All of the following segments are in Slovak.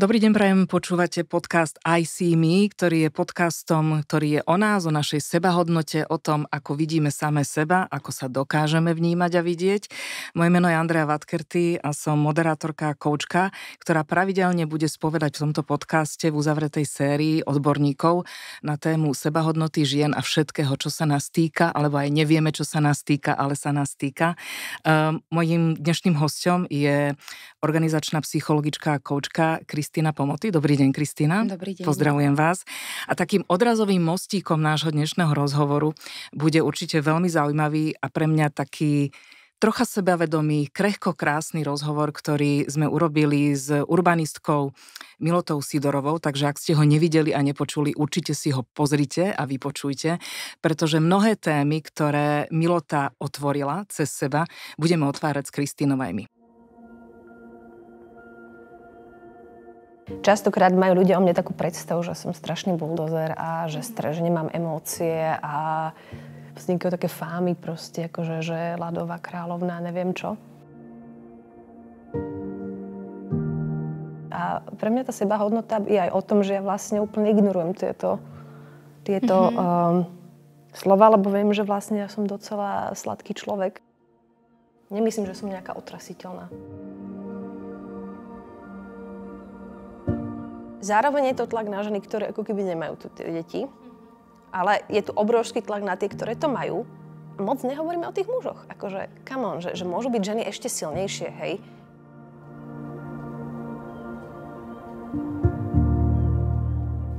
Dobrý deň, prajem, počúvate podcast I See Me, ktorý je podcastom, ktorý je o nás, o našej sebahodnote, o tom, ako vidíme same seba, ako sa dokážeme vnímať a vidieť. Moje meno je Andrea Vatkerty a som moderátorka a koučka, ktorá pravidelne bude spovedať v tomto podcaste v uzavretej sérii odborníkov na tému sebahodnoty žien a všetkého, čo sa nás týka, alebo aj nevieme, čo sa nás týka, ale sa nás týka. Um, mojím dnešným hostom je organizačná psychologička a koučka Kristýna Kristýna Pomoty. Dobrý deň, Kristýna. Dobrý deň. Pozdravujem vás. A takým odrazovým mostíkom nášho dnešného rozhovoru bude určite veľmi zaujímavý a pre mňa taký trocha sebavedomý, krehko krásny rozhovor, ktorý sme urobili s urbanistkou Milotou Sidorovou, takže ak ste ho nevideli a nepočuli, určite si ho pozrite a vypočujte, pretože mnohé témy, ktoré Milota otvorila cez seba, budeme otvárať s Kristínou aj my. Častokrát majú ľudia o mne takú predstavu, že som strašný buldozer a že, mhm. stra- že nemám emócie a vznikajú také fámy proste, akože, že ľadová kráľovná, neviem čo. A pre mňa tá seba hodnota je aj o tom, že ja vlastne úplne ignorujem tieto, tieto mm-hmm. um, slova, lebo viem, že vlastne ja som docela sladký človek. Nemyslím, že som nejaká otrasiteľná. Zároveň je to tlak na ženy, ktoré ako keby nemajú tu tie deti, ale je tu obrovský tlak na tie, ktoré to majú. Moc nehovoríme o tých mužoch. Akože, come on, že, že môžu byť ženy ešte silnejšie, hej.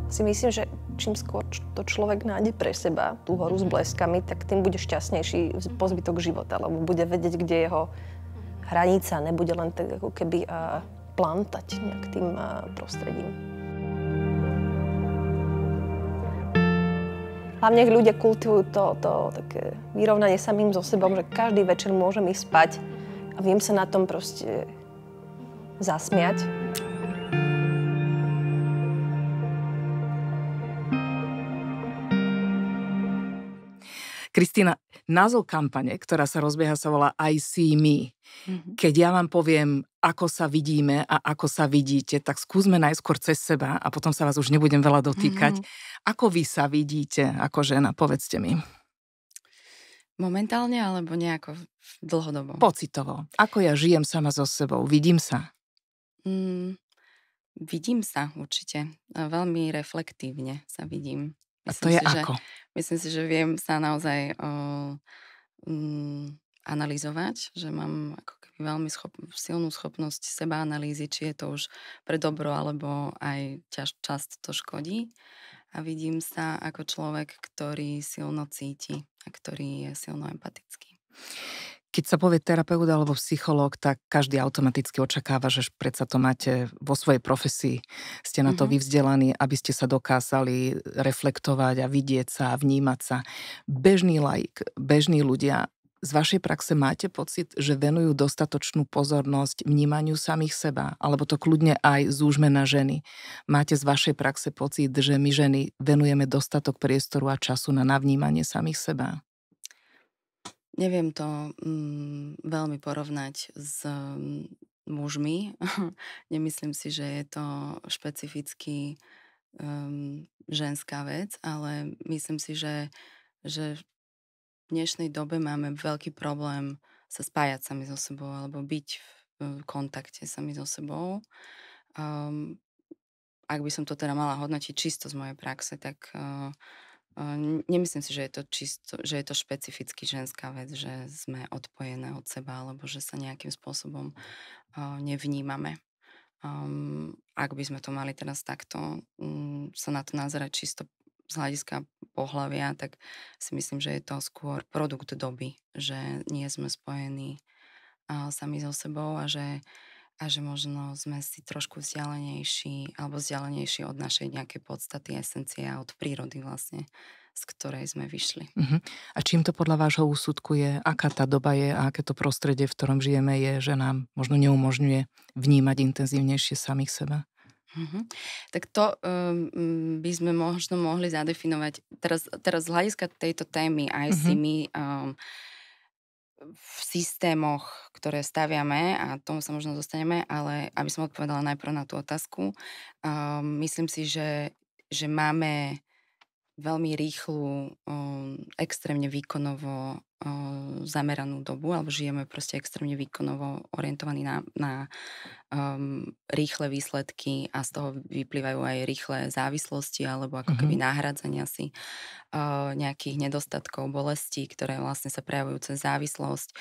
Si myslím, že čím skôr to človek nájde pre seba, tú horu s bleskami, tak tým bude šťastnejší po zbytok života, lebo bude vedieť, kde jeho hranica nebude len tak ako keby uh, plantať nejak tým uh, prostredím. Hlavne, nech ľudia kultivujú to, to také vyrovnanie samým so sebou, že každý večer môžem ísť spať a viem sa na tom proste zasmiať. Kristýna, Názov kampane, ktorá sa rozbieha, sa volá I see me. Mhm. Keď ja vám poviem, ako sa vidíme a ako sa vidíte, tak skúsme najskôr cez seba a potom sa vás už nebudem veľa dotýkať. Mm-hmm. Ako vy sa vidíte ako žena, povedzte mi. Momentálne alebo nejako dlhodobo? Pocitovo. Ako ja žijem sama so sebou? Vidím sa? Mm, vidím sa určite. Veľmi reflektívne sa vidím. Myslím a to je si, ako? Že myslím si, že viem sa naozaj o, m, mm, analyzovať, že mám ako keby veľmi schop- silnú schopnosť seba analýzy, či je to už pre dobro, alebo aj ťaž- často to škodí. A vidím sa ako človek, ktorý silno cíti a ktorý je silno empatický. Keď sa povie terapeut alebo psychológ, tak každý automaticky očakáva, že predsa to máte vo svojej profesii, ste na to mm-hmm. vyvzdelaní, aby ste sa dokázali reflektovať a vidieť sa a vnímať sa. Bežný laik, bežní ľudia z vašej praxe máte pocit, že venujú dostatočnú pozornosť vnímaniu samých seba, alebo to kľudne aj zúžme na ženy. Máte z vašej praxe pocit, že my ženy venujeme dostatok priestoru a času na navnímanie samých seba? Neviem to mm, veľmi porovnať s mm, mužmi. Nemyslím si, že je to špecificky mm, ženská vec, ale myslím si, že, že v dnešnej dobe máme veľký problém sa spájať sami so sebou alebo byť v kontakte sami so sebou. Um, ak by som to teda mala hodnotiť čisto z mojej praxe, tak uh, Nemyslím si, že je to čisto, že je to špecificky ženská vec, že sme odpojené od seba, alebo že sa nejakým spôsobom nevnímame. Um, ak by sme to mali teraz takto um, sa na to nazerať čisto z hľadiska pohľavia, tak si myslím, že je to skôr produkt doby, že nie sme spojení uh, sami so sebou a že a že možno sme si trošku vzdialenejší alebo vzdialenejší od našej nejakej podstaty, esencie a od prírody vlastne, z ktorej sme vyšli. Uh-huh. A čím to podľa vášho úsudku je? Aká tá doba je a aké to prostredie, v ktorom žijeme je, že nám možno neumožňuje vnímať intenzívnejšie samých seba? Uh-huh. Tak to um, by sme možno mohli zadefinovať teraz, teraz z hľadiska tejto témy aj uh-huh. si mhm. my um, v systémoch, ktoré staviame, a tomu sa možno dostaneme, ale aby som odpovedala najprv na tú otázku, um, myslím si, že, že máme veľmi rýchlu, um, extrémne výkonovo zameranú dobu, alebo žijeme proste extrémne výkonovo orientovaní na, na um, rýchle výsledky a z toho vyplývajú aj rýchle závislosti alebo ako keby mhm. náhradzania si uh, nejakých nedostatkov, bolestí, ktoré vlastne sa prejavujú cez závislosť.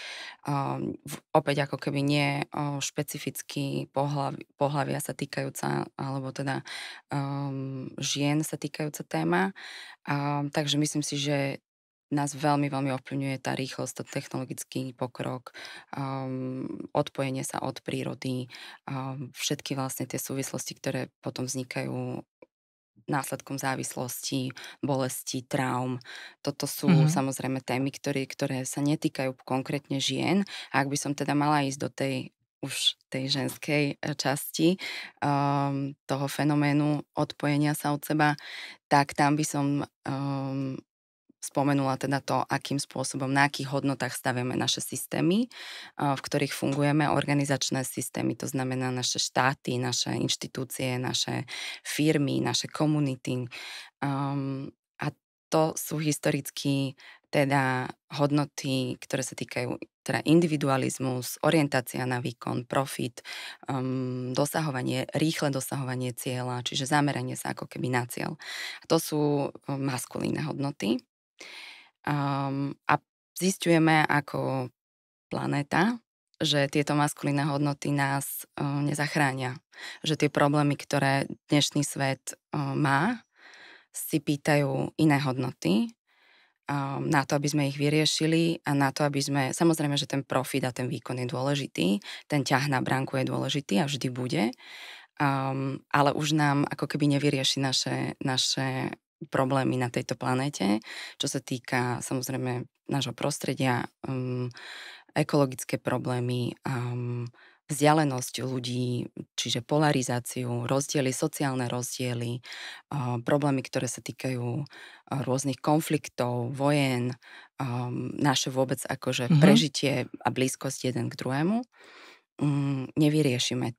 Um, opäť ako keby nie o špecificky pohľav, pohľavia sa týkajúca, alebo teda um, žien sa týkajúca téma. Um, takže myslím si, že nás veľmi, veľmi ovplyvňuje tá rýchlosť, tá technologický pokrok, um, odpojenie sa od prírody, um, všetky vlastne tie súvislosti, ktoré potom vznikajú následkom závislosti, bolesti, traum. Toto sú mm-hmm. samozrejme témy, ktoré, ktoré sa netýkajú konkrétne žien. A ak by som teda mala ísť do tej už tej ženskej e, časti um, toho fenoménu odpojenia sa od seba, tak tam by som um, spomenula teda to, akým spôsobom, na akých hodnotách staviame naše systémy, v ktorých fungujeme, organizačné systémy, to znamená naše štáty, naše inštitúcie, naše firmy, naše komunity. Um, a to sú historicky teda hodnoty, ktoré sa týkajú teda individualizmus, orientácia na výkon, profit, um, dosahovanie, rýchle dosahovanie cieľa, čiže zameranie sa ako keby na cieľ. A to sú um, maskulíne hodnoty. Um, a zistujeme ako planéta, že tieto maskulíne hodnoty nás um, nezachránia. Že tie problémy, ktoré dnešný svet um, má, si pýtajú iné hodnoty um, na to, aby sme ich vyriešili a na to, aby sme... Samozrejme, že ten profit a ten výkon je dôležitý, ten ťah na bránku je dôležitý a vždy bude, um, ale už nám ako keby nevyrieši naše, naše problémy na tejto planéte, čo sa týka samozrejme nášho prostredia, um, ekologické problémy, um, vzdialenosť ľudí, čiže polarizáciu, rozdiely, sociálne rozdiely, ehm, problémy, ktoré sa týkajú eh, rôznych konfliktov, vojen, naše vôbec akože mm-hmm. prežitie a blízkosť jeden k druhému, mm, nevyriešime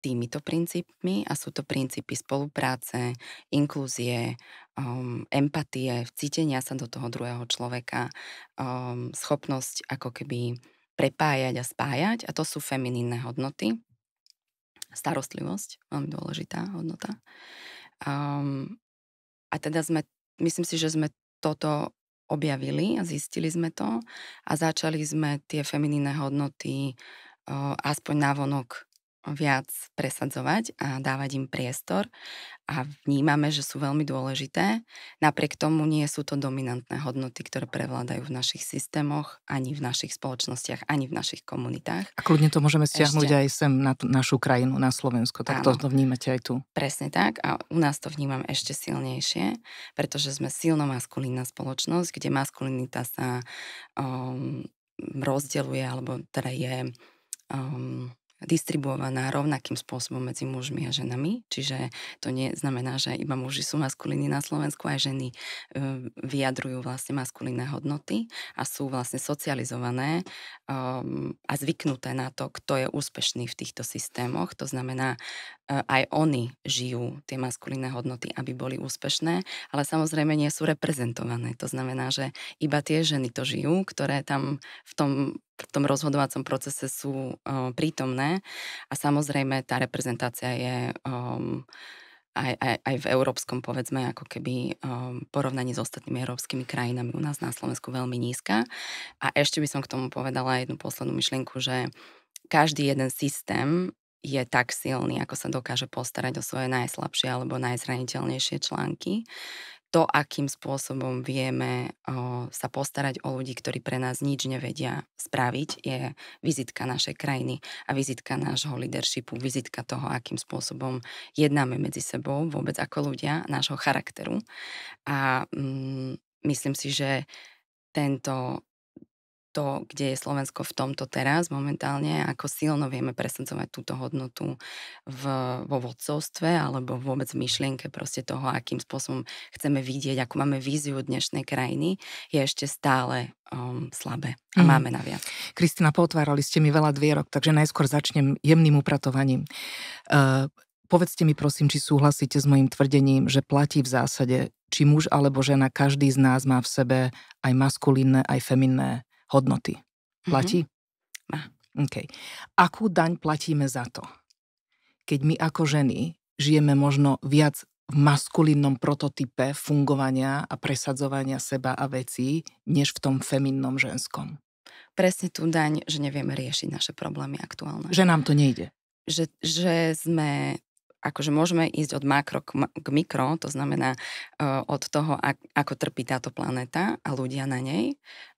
týmito princípmi a sú to princípy spolupráce, inklúzie, um, empatie, cítenia sa do toho druhého človeka, um, schopnosť ako keby prepájať a spájať a to sú feminínne hodnoty. Starostlivosť, veľmi dôležitá hodnota. Um, a teda sme, myslím si, že sme toto objavili a zistili sme to a začali sme tie feminínne hodnoty uh, aspoň navonok viac presadzovať a dávať im priestor a vnímame, že sú veľmi dôležité. Napriek tomu nie sú to dominantné hodnoty, ktoré prevládajú v našich systémoch, ani v našich spoločnostiach, ani v našich komunitách. A kľudne to môžeme stiahnuť ešte. aj sem na t- našu krajinu, na Slovensko, tak áno, to vnímate aj tu. Presne tak a u nás to vnímam ešte silnejšie, pretože sme silno maskulínna spoločnosť, kde maskulinita sa um, ehm, rozdeluje, alebo teda je um, distribuovaná rovnakým spôsobom medzi mužmi a ženami. Čiže to neznamená, že iba muži sú maskulíni na Slovensku, aj ženy e, vyjadrujú vlastne maskulínne hodnoty a sú vlastne socializované ehm, a zvyknuté na to, kto je úspešný v týchto systémoch. To znamená, e, aj oni žijú tie maskulínne hodnoty, aby boli úspešné, ale samozrejme nie sú reprezentované. To znamená, že iba tie ženy to žijú, ktoré tam v tom v tom rozhodovacom procese sú uh, prítomné a samozrejme tá reprezentácia je um, aj, aj, aj v európskom, povedzme, ako keby um, porovnaní s ostatnými európskymi krajinami u nás na Slovensku veľmi nízka. A ešte by som k tomu povedala jednu poslednú myšlienku, že každý jeden systém je tak silný, ako sa dokáže postarať o svoje najslabšie alebo najzraniteľnejšie články to, akým spôsobom vieme o, sa postarať o ľudí, ktorí pre nás nič nevedia spraviť, je vizitka našej krajiny a vizitka nášho leadershipu, vizitka toho, akým spôsobom jednáme medzi sebou vôbec ako ľudia, nášho charakteru. A mm, myslím si, že tento to, kde je Slovensko v tomto teraz momentálne, ako silno vieme presadzovať túto hodnotu v, vo vodcovstve alebo vôbec v myšlienke proste toho, akým spôsobom chceme vidieť, ako máme víziu dnešnej krajiny, je ešte stále um, slabé a mm. máme naviac. Kristina, potvárali ste mi veľa dvierok, takže najskôr začnem jemným upratovaním. Uh, povedzte mi prosím, či súhlasíte s mojim tvrdením, že platí v zásade, či muž alebo žena, každý z nás má v sebe aj maskulínne, aj feminné hodnoty. Mhm. Platí? Mm-hmm. Okay. Akú daň platíme za to? Keď my ako ženy žijeme možno viac v maskulínnom prototype fungovania a presadzovania seba a vecí, než v tom feminnom ženskom. Presne tú daň, že nevieme riešiť naše problémy aktuálne. Že nám to nejde. Že, že sme akože môžeme ísť od makro k, k mikro, to znamená uh, od toho, ak, ako trpí táto planéta a ľudia na nej,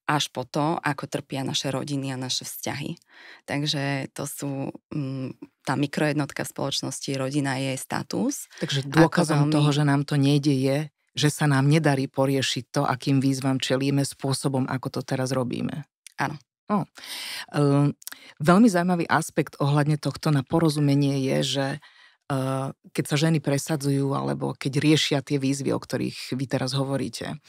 až po to, ako trpia naše rodiny a naše vzťahy. Takže to sú, mm, tá mikrojednotka v spoločnosti, rodina je status. Takže dôkazom veľmi... toho, že nám to nejde je, že sa nám nedarí poriešiť to, akým výzvam čelíme spôsobom, ako to teraz robíme. Áno. No. Ehm, veľmi zaujímavý aspekt ohľadne tohto na porozumenie je, že eh, keď sa ženy presadzujú alebo keď riešia tie výzvy, o ktorých vy teraz hovoríte,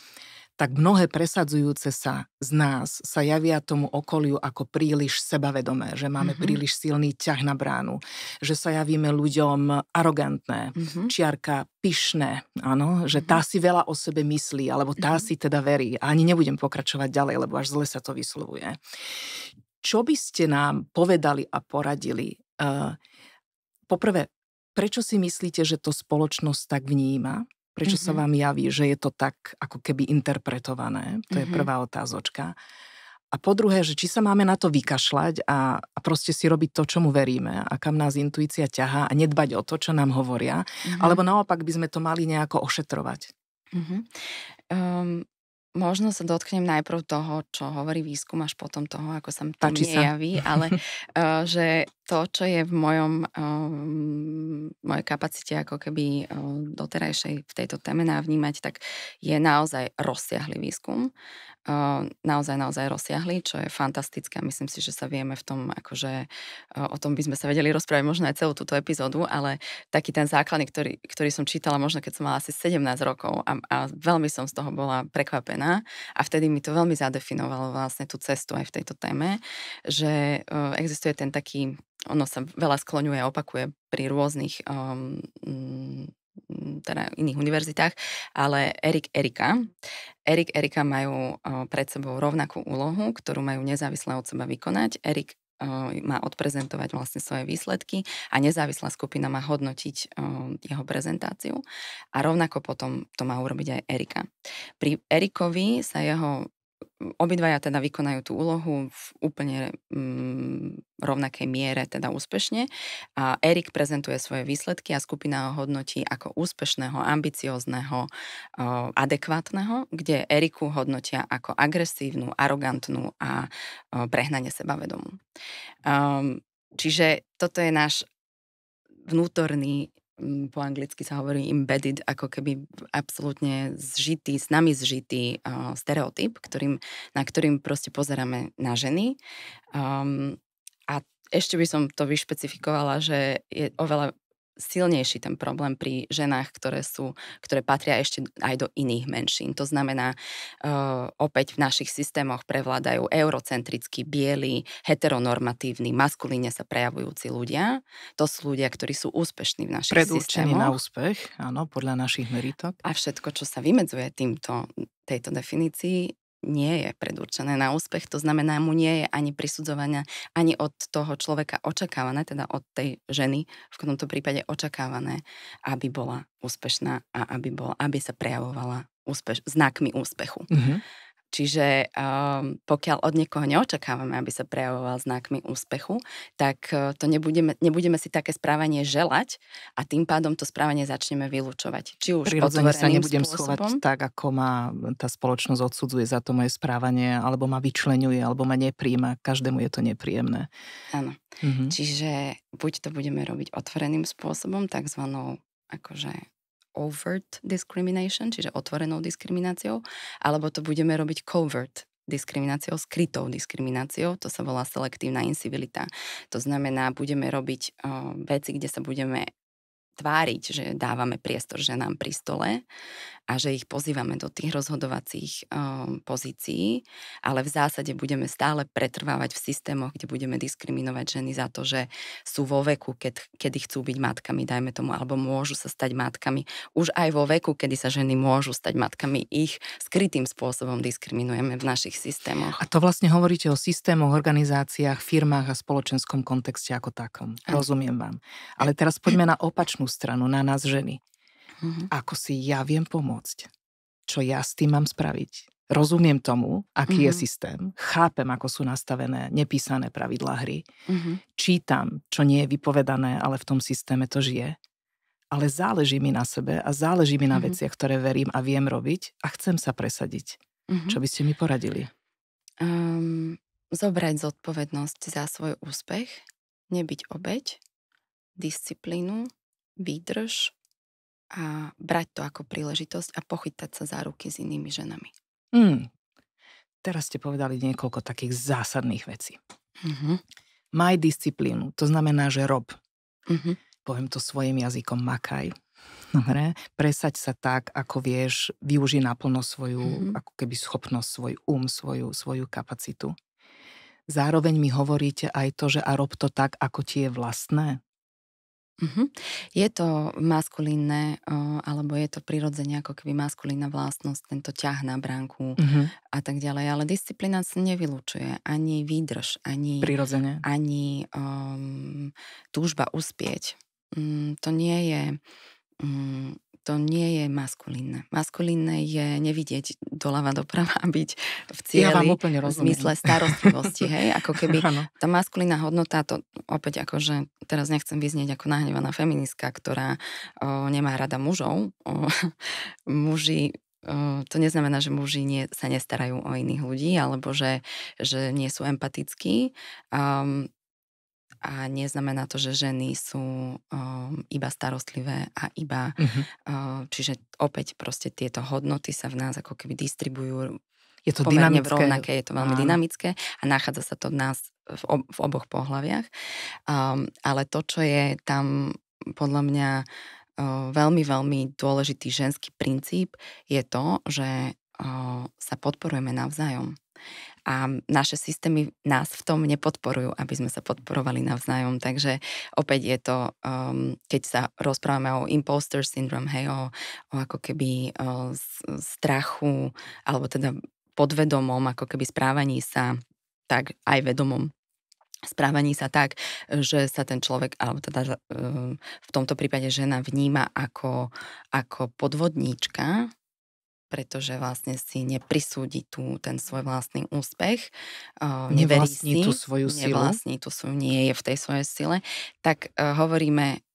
tak mnohé presadzujúce sa z nás sa javia tomu okoliu ako príliš sebavedomé, že máme mm-hmm. príliš silný ťah na bránu, že sa javíme ľuďom arogantné, mm-hmm. čiarka pyšné, áno, že tá mm-hmm. si veľa o sebe myslí, alebo tá mm-hmm. si teda verí. A ani nebudem pokračovať ďalej, lebo až zle sa to vyslovuje. Čo by ste nám povedali a poradili? Uh, poprvé, prečo si myslíte, že to spoločnosť tak vníma? Prečo mm-hmm. sa vám javí, že je to tak ako keby interpretované? To mm-hmm. je prvá otázočka. A po druhé, že či sa máme na to vykašľať a, a proste si robiť to, čomu veríme a kam nás intuícia ťahá a nedbať o to, čo nám hovoria, mm-hmm. alebo naopak by sme to mali nejako ošetrovať. Mm-hmm. Um, Možno sa dotknem najprv toho, čo hovorí výskum, až potom toho, ako sa to Páči sa. ale uh, že to, čo je v mojom, um, mojej kapacite ako keby um, doterajšej v tejto téme navnímať, tak je naozaj rozsiahly výskum naozaj, naozaj rozsiahli, čo je fantastické. Myslím si, že sa vieme v tom, akože o tom by sme sa vedeli rozprávať možno aj celú túto epizódu, ale taký ten základný, ktorý, ktorý som čítala možno keď som mala asi 17 rokov a, a veľmi som z toho bola prekvapená a vtedy mi to veľmi zadefinovalo vlastne tú cestu aj v tejto téme, že e, existuje ten taký ono sa veľa skloňuje a opakuje pri rôznych um, teda iných univerzitách, ale Erik Erika. Erik Erika majú pred sebou rovnakú úlohu, ktorú majú nezávisle od seba vykonať. Erik má odprezentovať vlastne svoje výsledky a nezávislá skupina má hodnotiť jeho prezentáciu a rovnako potom to má urobiť aj Erika. Pri Erikovi sa jeho obidvaja teda vykonajú tú úlohu v úplne mm, rovnakej miere, teda úspešne. A Erik prezentuje svoje výsledky a skupina ho hodnotí ako úspešného, ambiciozného, adekvátneho, kde Eriku hodnotia ako agresívnu, arogantnú a prehnane sebavedomú. Ehm, čiže toto je náš vnútorný po anglicky sa hovorí embedded, ako keby absolútne zžitý, s nami zžitý uh, stereotyp, ktorým, na ktorým proste pozeráme na ženy. Um, a ešte by som to vyšpecifikovala, že je oveľa silnejší ten problém pri ženách, ktoré, sú, ktoré patria ešte aj do iných menšín. To znamená, e, opäť v našich systémoch prevládajú eurocentrickí, bieli, heteronormatívni, maskulíne sa prejavujúci ľudia. To sú ľudia, ktorí sú úspešní v našich Predúčení systémoch. na úspech, áno, podľa našich meritok. A všetko, čo sa vymedzuje týmto, tejto definícii, nie je predurčené na úspech, to znamená, mu nie je ani prisudzovania, ani od toho človeka očakávané, teda od tej ženy v tomto prípade očakávané, aby bola úspešná a aby, bola, aby sa prejavovala úspeš, znakmi úspechu. Mm-hmm. Čiže um, pokiaľ od niekoho neočakávame, aby sa prejavoval znakmi úspechu, tak uh, to nebudeme, nebudeme si také správanie želať a tým pádom to správanie začneme vylúčovať. Či už Prirodzene sa nebudem spôsobom, schovať tak, ako ma tá spoločnosť odsudzuje za to moje správanie, alebo ma vyčlenuje, alebo ma nepríjma. Každému je to nepríjemné. Áno. Mhm. Čiže buď to budeme robiť otvoreným spôsobom, takzvanou akože overt discrimination, čiže otvorenou diskrimináciou, alebo to budeme robiť covert diskrimináciou, skrytou diskrimináciou, to sa volá selektívna incivilita. To znamená, budeme robiť uh, veci, kde sa budeme tváriť, že dávame priestor ženám pri stole a že ich pozývame do tých rozhodovacích um, pozícií, ale v zásade budeme stále pretrvávať v systémoch, kde budeme diskriminovať ženy za to, že sú vo veku, keď, kedy chcú byť matkami, dajme tomu, alebo môžu sa stať matkami. Už aj vo veku, kedy sa ženy môžu stať matkami, ich skrytým spôsobom diskriminujeme v našich systémoch. A to vlastne hovoríte o systémoch, organizáciách, firmách a spoločenskom kontexte ako takom. Rozumiem vám. Ale teraz poďme na opačnú stranu, na nás ženy. Mm-hmm. Ako si ja viem pomôcť? Čo ja s tým mám spraviť? Rozumiem tomu, aký mm-hmm. je mhm. systém, chápem, ako sú nastavené nepísané pravidlá hry, mm-hmm. čítam, čo nie je vypovedané, ale v tom systéme to žije ale záleží mi na sebe a záleží mi na mm-hmm. veciach, ktoré verím a viem robiť a chcem sa presadiť. Mm-hmm. Čo by ste mi poradili? Um, zobrať zodpovednosť za svoj úspech, nebyť obeď, disciplínu, výdrž a brať to ako príležitosť a pochytať sa za ruky s inými ženami. Mm. Teraz ste povedali niekoľko takých zásadných vecí. Mm-hmm. Maj disciplínu, to znamená, že rob. Mm-hmm. Poviem to svojim jazykom, makaj. Dobre, presaď sa tak, ako vieš, využi naplno svoju, mm-hmm. ako keby schopnosť, svoj um, svoju, svoju kapacitu. Zároveň mi hovoríte aj to, že a rob to tak, ako ti je vlastné. Mm-hmm. Je to maskulínne, alebo je to prirodzene ako keby maskulínna vlastnosť, tento ťah na bránku mm-hmm. a tak ďalej. Ale disciplína sa nevylučuje, ani výdrž, ani, ani um, túžba uspieť. Mm, to nie je Mm, to nie je maskulínne. Maskulínne je nevidieť doľava doprava a byť v cieli. Ja vám úplne rozumiem. V zmysle starostlivosti, hej? Ako keby tá maskulínna hodnota, to opäť akože teraz nechcem vyznieť ako nahnevaná feministka, ktorá o, nemá rada mužov. O, muži to neznamená, že muži nie, sa nestarajú o iných ľudí alebo že, že nie sú empatickí. Um, a neznamená to, že ženy sú um, iba starostlivé a iba, Mm-hmm. uh, čiže opäť proste tieto hodnoty sa v nás ako keby distribujú je to dynamické. v rovnaké, je to veľmi Áno. dynamické a nachádza sa to v nás v, ob, v oboch pohľaviach. Um, ale to, čo je tam podľa mňa uh, veľmi, veľmi dôležitý ženský princíp, je to, že uh, sa podporujeme navzájom a naše systémy nás v tom nepodporujú, aby sme sa podporovali navzájom. Takže opäť je to, um, keď sa rozprávame o imposter syndrome, hej, o, o ako keby o strachu, alebo teda podvedomom, ako keby správaní sa tak aj vedomom správaní sa tak, že sa ten človek, alebo teda ehm, v tomto prípade žena vníma ako, ako podvodníčka, pretože vlastne si neprisúdi tu ten svoj vlastný úspech, neverí nevlastní si, tú svoju silu. Nevlastní tú svoju, nie je v tej svojej sile, tak e, hovoríme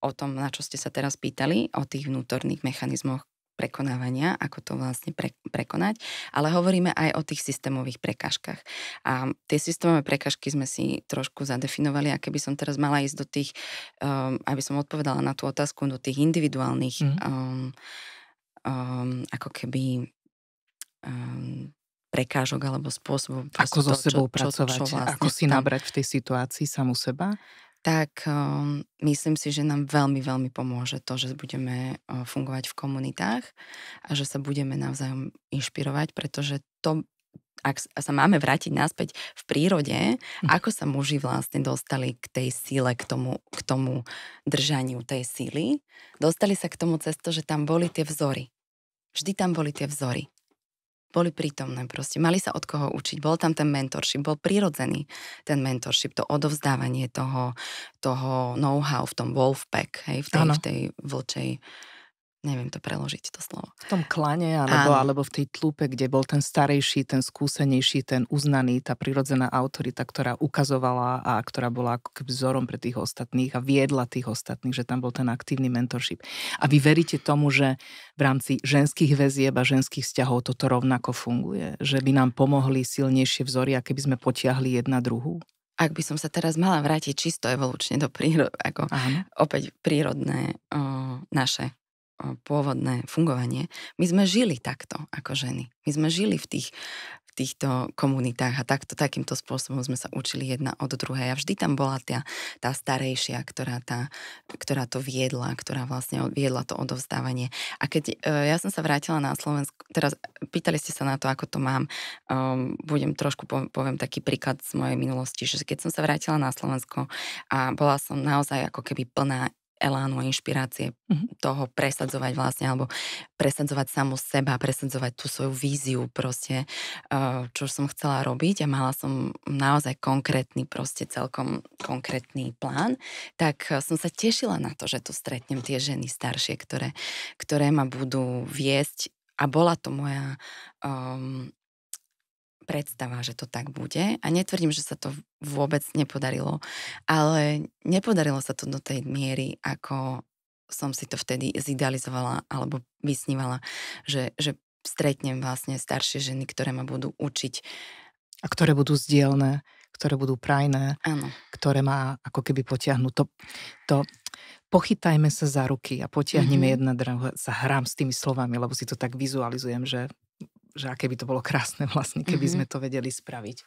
o tom, na čo ste sa teraz pýtali, o tých vnútorných mechanizmoch prekonávania, ako to vlastne pre, prekonať, ale hovoríme aj o tých systémových prekažkách. A tie systémové prekažky sme si trošku zadefinovali a keby som teraz mala ísť do tých, um, aby som odpovedala na tú otázku, do tých individuálnych mm. um, um, ako keby um, prekážok alebo spôsobov. Vlastne ako so to, sebou čo, pracovať, čo, čo vlastne ako si nabrať v tej situácii samú seba? Tak um, myslím si, že nám veľmi, veľmi pomôže to, že budeme um, fungovať v komunitách a že sa budeme navzájom inšpirovať, pretože to, ak sa máme vrátiť naspäť v prírode, hm. ako sa muži vlastne dostali k tej síle, k tomu, k tomu držaniu tej síly, dostali sa k tomu cesto, že tam boli tie vzory vždy tam boli tie vzory. Boli prítomné proste, mali sa od koho učiť, bol tam ten mentorship, bol prirodzený ten mentorship, to odovzdávanie toho, toho know-how v tom wolfpack, hej, v tej, v tej vlčej neviem to preložiť, to slovo. V tom klane, alebo, alebo v tej tlupe, kde bol ten starejší, ten skúsenejší, ten uznaný, tá prirodzená autorita, ktorá ukazovala a ktorá bola ako keby vzorom pre tých ostatných a viedla tých ostatných, že tam bol ten aktívny mentorship. A vy veríte tomu, že v rámci ženských väzieb a ženských vzťahov toto rovnako funguje? Že by nám pomohli silnejšie vzory, aké by sme potiahli jedna druhú? ak by som sa teraz mala vrátiť čisto evolučne do prírody, ako Aha. opäť prírodné o, naše pôvodné fungovanie, my sme žili takto ako ženy. My sme žili v tých týchto komunitách a takto, takýmto spôsobom sme sa učili jedna od druhej. A vždy tam bola tá, tá starejšia, ktorá, tá, ktorá to viedla, ktorá vlastne viedla to odovzdávanie. A keď e, ja som sa vrátila na Slovensku, teraz e, pýtali ste sa na to, ako to mám. Um, budem trošku, po, poviem taký príklad z mojej minulosti, že keď som sa vrátila na Slovensko a bola som naozaj ako keby plná elánu a inšpirácie mm-hmm. toho presadzovať vlastne, alebo presadzovať samu seba, presadzovať tú svoju víziu proste, eh, čo som chcela robiť a mala som naozaj konkrétny proste celkom konkrétny plán, tak eh, som sa tešila na to, že tu stretnem tie ženy staršie, ktoré, ktoré ma budú viesť a bola to moja um, predstava, že to tak bude. A netvrdím, že sa to vôbec nepodarilo, ale nepodarilo sa to do tej miery, ako som si to vtedy zidealizovala alebo vysnívala, že, že stretnem vlastne staršie ženy, ktoré ma budú učiť. A ktoré budú zdielne, ktoré budú prajné, Áno. ktoré má ako keby potiahnuť to, to pochytajme sa za ruky a potiahneme mm-hmm. jedna druhá, sa hrám s tými slovami, lebo si to tak vizualizujem, že že aké by to bolo krásne vlastne, keby mm-hmm. sme to vedeli spraviť.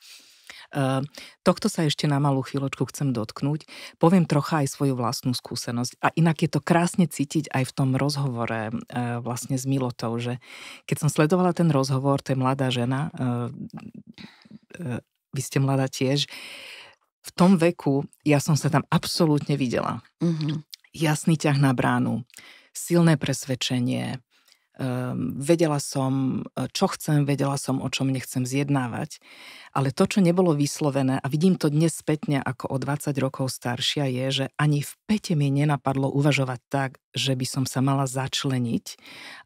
Uh, tohto sa ešte na malú chvíľočku chcem dotknúť. Poviem trocha aj svoju vlastnú skúsenosť. A inak je to krásne cítiť aj v tom rozhovore uh, vlastne s Milotou, že keď som sledovala ten rozhovor, to je mladá žena, uh, vy ste mladá tiež, v tom veku ja som sa tam absolútne videla. Mm-hmm. Jasný ťah na bránu, silné presvedčenie, Ehm, vedela som, e, čo chcem, vedela som, o čom nechcem zjednávať. Ale to, čo nebolo vyslovené, a vidím to dnes spätne ako o 20 rokov staršia, je, že ani v pete mi nenapadlo uvažovať tak, že by som sa mala začleniť,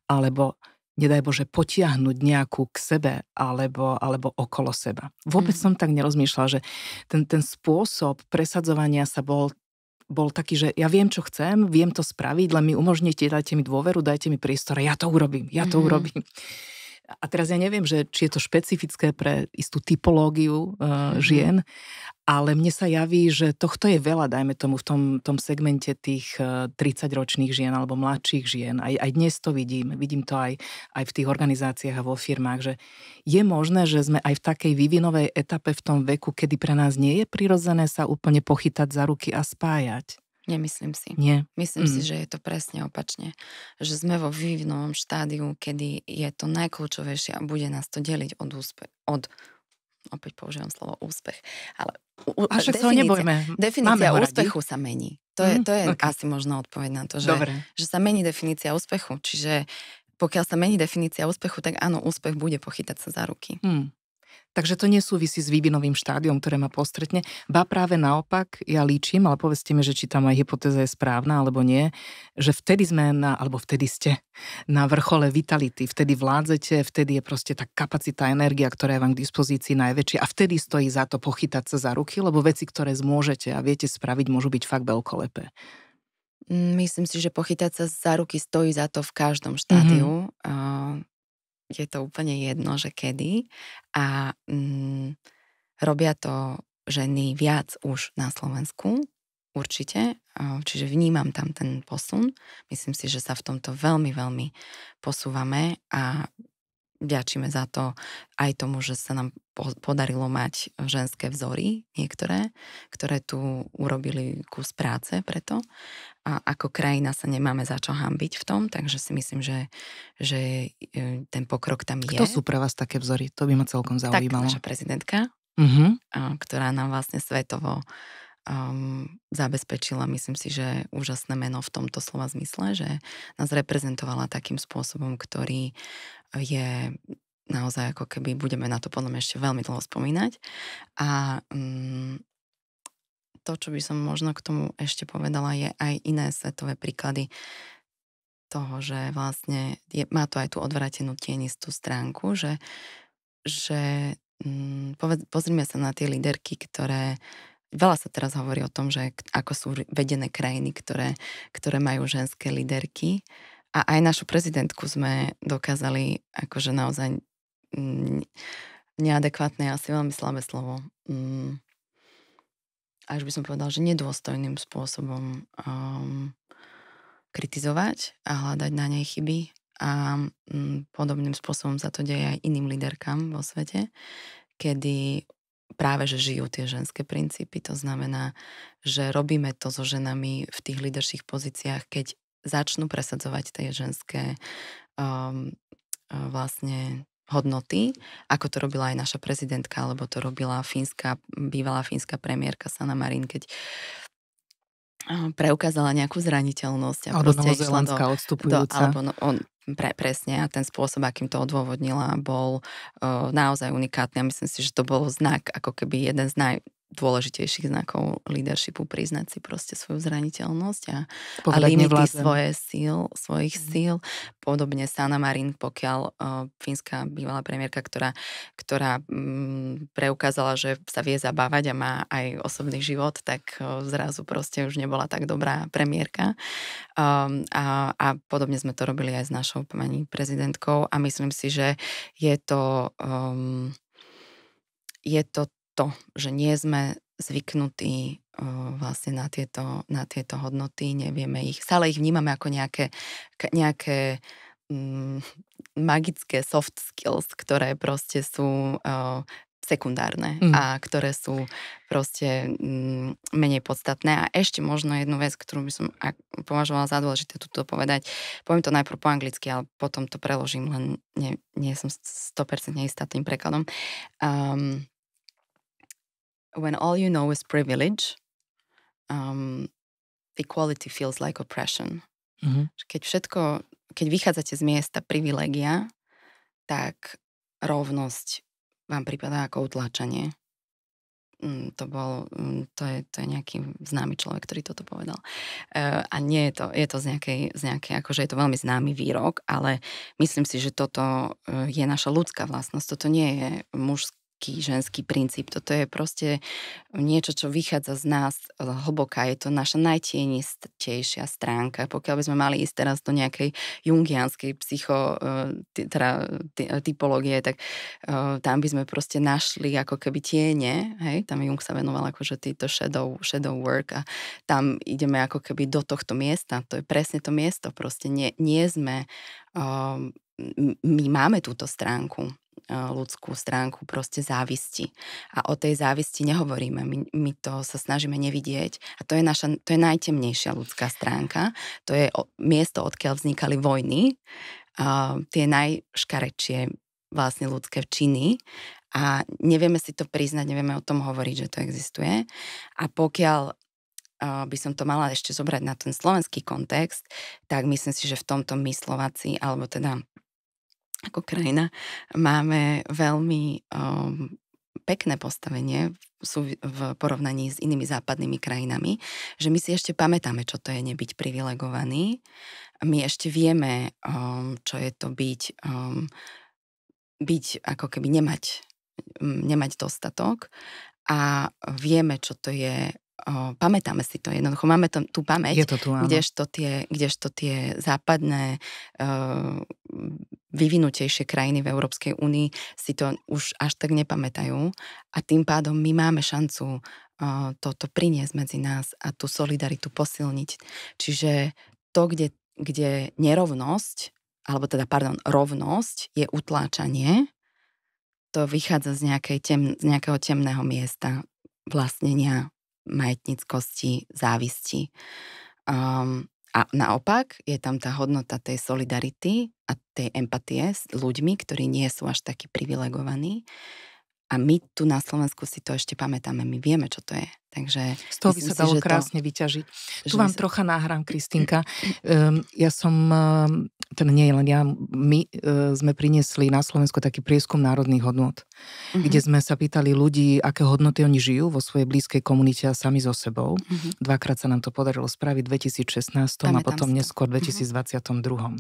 alebo nedaj Bože, potiahnuť nejakú k sebe alebo, alebo okolo seba. Vôbec mm. som tak nerozmýšľala, že ten, ten spôsob presadzovania sa bol bol taký, že ja viem, čo chcem, viem to spraviť, len mi umožnite, dajte mi dôveru, dajte mi priestor, ja to urobím, ja to mm-hmm. urobím. A teraz ja neviem, že, či je to špecifické pre istú typológiu uh, žien, ale mne sa javí, že tohto je veľa, dajme tomu, v tom, tom segmente tých 30-ročných eh, žien alebo mladších žien. Aj, aj dnes to vidím. Vidím to aj, aj v tých organizáciách a vo firmách, že je možné, že sme aj v takej vývinovej etape v tom veku, kedy pre nás nie je prirodzené sa úplne pochytať za ruky a spájať. Nemyslím si. Nie. Myslím mm. si, že je to presne opačne. Že sme vo vývinovom štádiu, kedy je to najkľúčovejšie a bude nás to deliť od, úspe- od opäť používam slovo úspech, ale u, a však definícia, sa nebojme. Definícia Máme úspechu radi. sa mení. To je, mm-hmm. to je okay. asi možná odpoveď na to, že, Dobre. že sa mení definícia úspechu. Čiže pokiaľ sa mení definícia úspechu, tak áno, úspech bude pochytať sa za ruky. Hmm. Takže to nesúvisí s vývinovým štádiom, ktoré ma postretne. Ba práve naopak, ja líčim, ale povedzte mi, že či tá moja hypotéza je správna alebo nie, že vtedy sme na, alebo vtedy ste na vrchole vitality, vtedy vládzete, vtedy je proste tá kapacita, energia, ktorá je vám k dispozícii najväčšia a vtedy stojí za to pochytať sa za ruky, lebo veci, ktoré zmôžete a viete spraviť, môžu byť fakt veľkolepé. Mm, myslím si, že pochytať sa za ruky stojí za to v každom štádiu. Mm-hmm je to úplne jedno, že kedy. A mm, robia to ženy viac už na Slovensku, určite. Čiže vnímam tam ten posun. Myslím si, že sa v tomto veľmi, veľmi posúvame a vďačíme za to aj tomu, že sa nám podarilo mať ženské vzory niektoré, ktoré tu urobili kus práce preto. A ako krajina sa nemáme za čo hambiť v tom, takže si myslím, že, že e, ten pokrok tam je. Kto sú pre vás také vzory? To by ma celkom zaujímalo. Tak naša prezidentka, uh-huh. ktorá nám vlastne svetovo uh, um, zabezpečila, myslím si, že úžasné meno v tomto slova zmysle, že nás reprezentovala takým spôsobom, ktorý je naozaj ako keby budeme na to podľa mňa ešte veľmi dlho spomínať. A um, to, čo by som možno k tomu ešte povedala, je aj iné svetové príklady toho, že vlastne je, má to aj tú odvratenú tienistú stránku, že, že mm, pozrime sa na tie líderky, ktoré veľa sa teraz hovorí o tom, že ako sú vedené krajiny, ktoré, ktoré majú ženské líderky. A aj našu prezidentku sme dokázali akože naozaj mm, neadekvátne, asi veľmi slabé slovo. Mm, až by som povedal, že nedôstojným spôsobom um, kritizovať a hľadať na nej chyby a um, podobným spôsobom sa to deje aj iným líderkám vo svete, kedy práve, že žijú tie ženské princípy. To znamená, že robíme to so ženami v tých líderších pozíciách, keď začnú presadzovať tie ženské um, e, vlastne hodnoty, ako to robila aj naša prezidentka, alebo to robila fínska, bývalá fínska premiérka Sana Marin, keď uh, preukázala nejakú zraniteľnosť. A proste odstupujúca. do, alebo no, on, pre, presne a ten spôsob, akým to odôvodnila, bol uh, naozaj unikátny a myslím si, že to bol znak, ako keby jeden z naj, dôležitejších znakov leadershipu priznať si proste svoju zraniteľnosť a, a limity nevládzem. svoje síl, svojich mm. síl. Podobne Sana Marin, pokiaľ uh, fínska bývalá premiérka, ktorá, ktorá um, preukázala, že sa vie zabávať a má aj osobný život, tak uh, zrazu proste už nebola tak dobrá premiérka. Um, a, a podobne sme to robili aj s našou pani prezidentkou a myslím si, že je to... Um, je to to, že nie sme zvyknutí vlastne na tieto, na tieto hodnoty, nevieme ich, stále ich vnímame ako nejaké, nejaké mm, magické soft skills, ktoré proste sú uh, sekundárne mm. a mhm. ktoré sú proste mm, menej podstatné. A ešte možno jednu vec, ktorú by som ak, považovala za dôležité tuto povedať. Poviem to najprv po anglicky, ale potom to preložím, len nie, nie som 100% istá tým prekladom. Um, when all you know is privilege, um, equality feels like oppression. Mm-hmm. Keď všetko, keď vychádzate z miesta privilegia, tak rovnosť vám pripadá ako utláčanie. Mm, to bol, mm, to je, to je nejaký známy človek, ktorý toto povedal. E, a nie je to, je to z nejakej, z nejakej, akože je to veľmi známy výrok, ale myslím si, že toto e, je naša ľudská vlastnosť. Toto nie je mužská mužský, ženský princíp. Toto je proste niečo, čo vychádza z nás e, hlboká. Je to naša najtienistejšia stránka. Pokiaľ by sme mali ísť teraz do nejakej jungianskej psycho, e, teda e, typológie, tak tam by sme proste našli ako keby tiene. Hej? Tam Jung sa venoval akože týto shadow, shadow work a tam ideme ako keby do tohto miesta. To je presne to miesto. Proste nie, nie sme... Um, my máme túto stránku ľudskú stránku proste závisti. A o tej závisti nehovoríme, my, my to sa snažíme nevidieť. A to je, naša, to je najtemnejšia ľudská stránka, to je o, miesto, odkiaľ vznikali vojny, A, tie najškarečie vlastne ľudské činy a nevieme si to priznať, nevieme o tom hovoriť, že to existuje. A pokiaľ by som to mala ešte zobrať na ten slovenský kontext, tak myslím si, že v tomto my Slováci, alebo teda ako krajina máme veľmi um, pekné postavenie sú v porovnaní s inými západnými krajinami, že my si ešte pamätáme, čo to je nebyť privilegovaný. My ešte vieme, um, čo je to byť, um, byť ako keby nemať, nemať dostatok a vieme, čo to je o, pamätáme si to jednoducho, máme to, tú pamäť, Je to tu, kdežto, tie, kdežto tie západné o, vyvinutejšie krajiny v Európskej únii si to už až tak nepamätajú a tým pádom my máme šancu o, toto priniesť medzi nás a tú solidaritu posilniť. Čiže to, kde, kde nerovnosť, alebo teda, pardon, rovnosť je utláčanie, to vychádza z, tem, z nejakého temného miesta vlastnenia majetnickosti, závisti. Um, a naopak je tam tá hodnota tej solidarity a tej empatie s ľuďmi, ktorí nie sú až takí privilegovaní. A my tu na Slovensku si to ešte pamätáme, my vieme, čo to je. Takže Z toho by sa dalo krásne to... vyťažiť. Tu vám sa... trocha náhram, Kristinka. Um, ja som um, to nie je len ja, my e, sme priniesli na Slovensko taký prieskum národných hodnot, mm-hmm. kde sme sa pýtali ľudí, aké hodnoty oni žijú vo svojej blízkej komunite a sami so sebou. Mm-hmm. Dvakrát sa nám to podarilo spraviť v 2016 Pamätám a potom to. neskôr v 2022. Mm-hmm.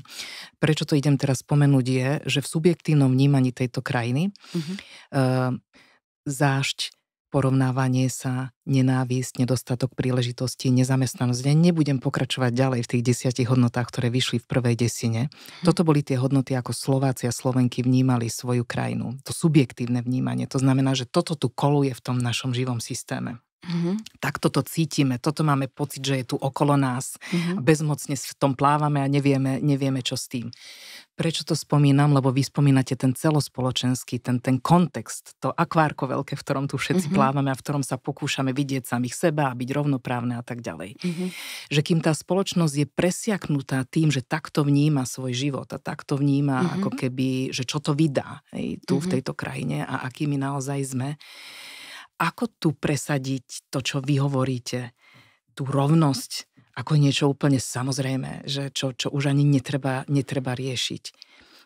Prečo to idem teraz spomenúť je, že v subjektívnom vnímaní tejto krajiny mm-hmm. e, zášť porovnávanie sa, nenávisť, nedostatok príležitosti, nezamestnanosť. Ja nebudem pokračovať ďalej v tých desiatich hodnotách, ktoré vyšli v prvej desine. Mhm. Toto boli tie hodnoty, ako Slováci a Slovenky vnímali svoju krajinu. To subjektívne vnímanie. To znamená, že toto tu koluje v tom našom živom systéme. Mm-hmm. Tak toto cítime, toto máme pocit, že je tu okolo nás. Mm-hmm. Bezmocne v tom plávame a nevieme, nevieme, čo s tým. Prečo to spomínam? Lebo vy spomínate ten celospoločenský, ten, ten kontext, to akvárko veľké, v ktorom tu všetci mm-hmm. plávame a v ktorom sa pokúšame vidieť samých seba a byť rovnoprávne a tak ďalej. Mm-hmm. Že kým tá spoločnosť je presiaknutá tým, že takto vníma svoj život a takto vníma mm-hmm. ako keby, že čo to vydá hej, tu mm-hmm. v mhm. tejto krajine a akými naozaj sme, ako tu presadiť to, čo vy hovoríte, tú rovnosť, ako niečo úplne samozrejme, že čo, čo už ani netreba, netreba riešiť.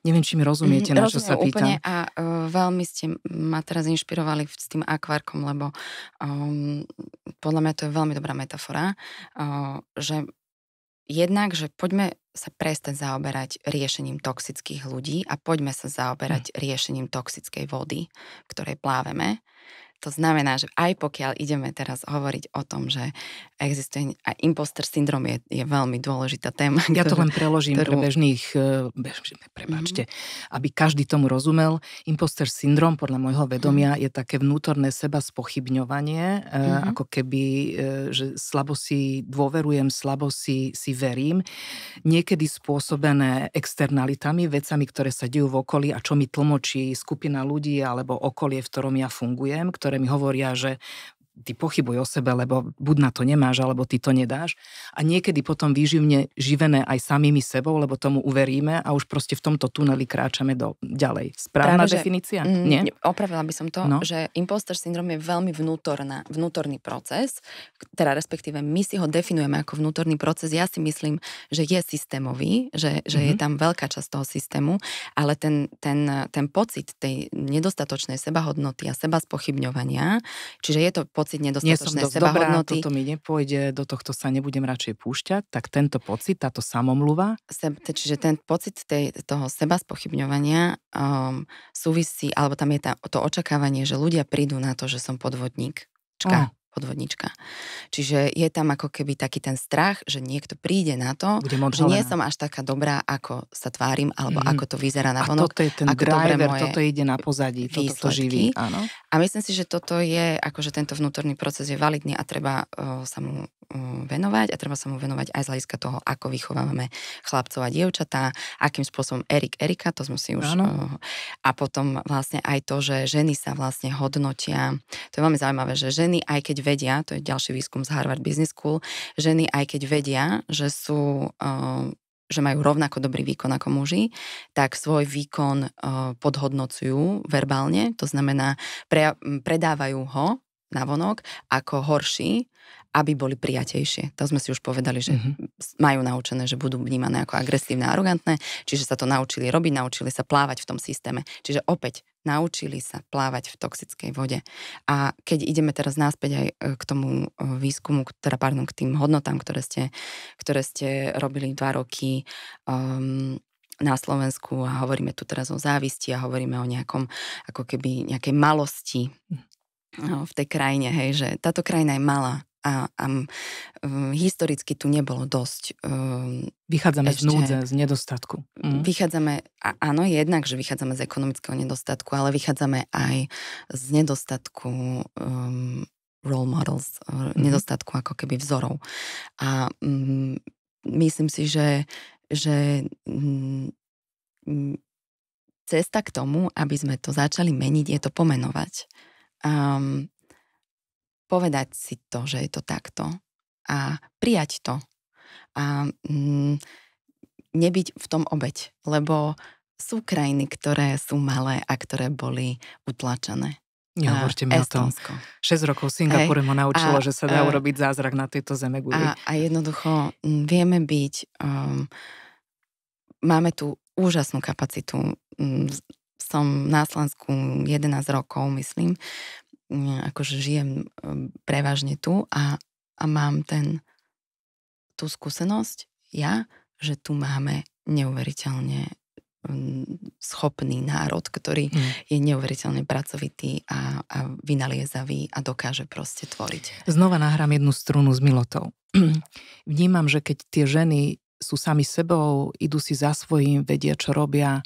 Neviem, či mi rozumiete, mm, na čo sa pýtam. Úplne a uh, veľmi ste ma teraz inšpirovali s tým akvárkom, lebo um, podľa mňa to je veľmi dobrá metafora, uh, že jednak, že poďme sa prestať zaoberať riešením toxických ľudí a poďme sa zaoberať mm. riešením toxickej vody, ktorej pláveme to znamená, že aj pokiaľ ideme teraz hovoriť o tom, že existuje a imposter syndrom je, je veľmi dôležitá téma. Ja ktorú, to len preložím ktorú... pre bežných, e, bež, prepáčte, mm-hmm. aby každý tomu rozumel. Imposter syndrom podľa môjho mhm. vedomia mm-hmm. je také vnútorné seba spochybňovanie, mm-hmm. E, ako keby, e, že slabo si dôverujem, slabo si, si verím. Niekedy spôsobené externalitami, vecami, ktoré sa dejú v okolí a čo mi tlmočí skupina ľudí alebo okolie, v ktorom ja fungujem, ktoré ktoré mi hovoria, že ty pochybuj o sebe, lebo buď na to nemáš, alebo ty to nedáš. A niekedy potom výživne živené aj samými sebou, lebo tomu uveríme a už proste v tomto tuneli kráčame do, ďalej. Správna Práve, definícia? Že, mm, Nie? Opravila by som to, no. že imposter syndrom je veľmi vnútorná, vnútorný proces, teda respektíve my si ho definujeme ako vnútorný proces. Ja si myslím, že je systémový, že, že mm-hmm. je mhm. tam veľká časť toho systému, ale ten, ten, ten pocit tej nedostatočnej sebahodnoty a seba spochybňovania, čiže je to pod pocit nedostatočnej Nie som dosť sebahodnoty. Dobrá, toto mi nepôjde, do tohto sa nebudem radšej púšťať, tak tento pocit, táto samomluva. Se, čiže ten pocit tej, toho seba spochybňovania um, súvisí, alebo tam je tá, to očakávanie, že ľudia prídu na to, že som podvodník. Čka. Oh podvodnička. Čiže je tam ako keby taký ten strach, že niekto príde na to, že nie som až taká dobrá, ako sa tvárim, alebo mm. ako to vyzerá na vonok. A toto je ten ako driver, toto ide na pozadí, výsledky. toto to živí. Áno. A myslím si, že toto je, akože tento vnútorný proces je validný a treba uh, sa mu Mm, venovať a treba sa mu venovať aj z hľadiska toho, ako vychovávame chlapcov a dievčatá, akým spôsobom Erik Erika, to sme si už... Ano. Eh, a potom vlastne aj to, že ženy sa vlastne hodnotia, to je veľmi zaujímavé, že ženy aj keď vedia, to je ďalší výskum z Harvard Business School, ženy aj keď vedia, že sú eh, že majú rovnako dobrý výkon ako muži, tak svoj výkon eh, podhodnocujú verbálne, to znamená pre, predávajú ho na vonok, ako horší aby boli priatejšie. To sme si už povedali, že mm-hmm. majú naučené, že budú vnímané ako agresívne a arogantné, čiže sa to naučili robiť, naučili sa plávať v tom systéme. Čiže opäť naučili sa plávať v toxickej vode. A keď ideme teraz náspäť aj e, k tomu e, výskumu, teda pardon, k tým hodnotám, ktoré ste, ktoré ste robili dva roky, um, na Slovensku a hovoríme tu teraz o závisti a hovoríme o nejakom, ako keby nejakej malosti mhm. e, v tej krajine, hej, že táto krajina je malá, a, a um, historicky tu nebolo dosť. Um, vychádzame ešte, z núdze, z nedostatku. Mm. Vychádzame, a, áno, jednak, že vychádzame z ekonomického nedostatku, ale vychádzame aj z nedostatku um, role models, mm. nedostatku ako keby vzorov. A um, myslím si, že, že um, cesta k tomu, aby sme to začali meniť, je to pomenovať. Um, povedať si to, že je to takto a prijať to a mm, nebyť v tom obeď, lebo sú krajiny, ktoré sú malé a ktoré boli utlačené. Nehovorte mi Estonsko. o tom. 6 rokov Singapur ma naučilo, a, že sa dá e, urobiť zázrak na tejto zeme A, a jednoducho mm, vieme byť, um, máme tu úžasnú kapacitu. Mm, som na Slansku 11 rokov, myslím akože žijem ehm, prevažne tu a, a mám ten, tú skúsenosť ja, že tu máme neuveriteľne mm, schopný národ, ktorý mm. je neuveriteľne pracovitý a, a vynaliezavý a dokáže proste tvoriť. Znova nahrám jednu strunu s Milotou. Vnímam, že keď tie ženy sú sami sebou, idú si za svojím, vedia, čo robia,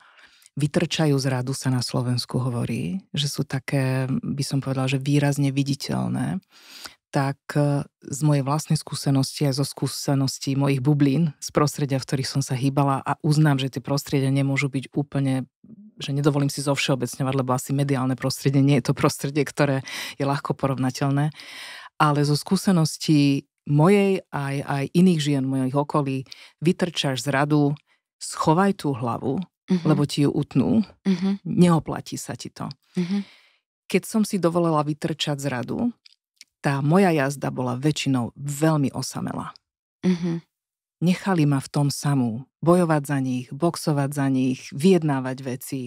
vytrčajú z radu, sa na Slovensku hovorí, že sú také, by som povedala, že výrazne viditeľné, tak e, z mojej vlastnej skúsenosti a zo skúseností mojich bublín, z prostredia, v ktorých som sa hýbala a uznám, že tie prostredia nemôžu byť úplne že nedovolím si zo všeobecňovať, lebo asi mediálne prostredie nie je to prostredie, ktoré je ľahko porovnateľné. Ale zo skúseností mojej aj, aj iných žien mojich okolí vytrčaš z radu, schovaj tú hlavu, uh-huh. lebo ti ju utnú. Uh-huh. Neoplatí sa ti to. Uh-huh. Keď som si dovolila vytrčať z radu, tá moja jazda bola väčšinou veľmi osamelá. Uh-huh. Nechali ma v tom samú. Bojovať za nich, boxovať za nich, vyjednávať veci.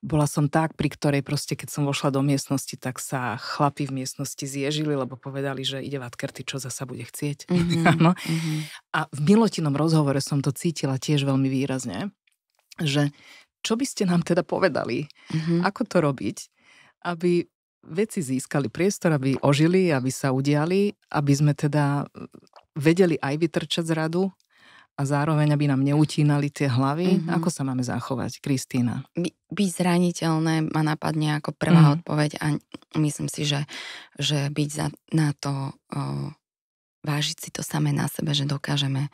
Bola som tak, pri ktorej proste, keď som vošla do miestnosti, tak sa chlapi v miestnosti zježili, lebo povedali, že ide Vatkerty, čo zasa bude chcieť. Mm-hmm, no. mm-hmm. A v Milotinom rozhovore som to cítila tiež veľmi výrazne že čo by ste nám teda povedali, mm-hmm. ako to robiť, aby veci získali priestor, aby ožili, aby sa udiali, aby sme teda mm, vedeli aj vytrčať z radu a zároveň, aby nám neutínali tie hlavy. Mm-hmm. Ako sa máme zachovať, Kristýna? By, byť zraniteľné ma napadne ako prvá mm-hmm. odpoveď a myslím si, že, že byť za, na to, o, vážiť si to samé na sebe, že dokážeme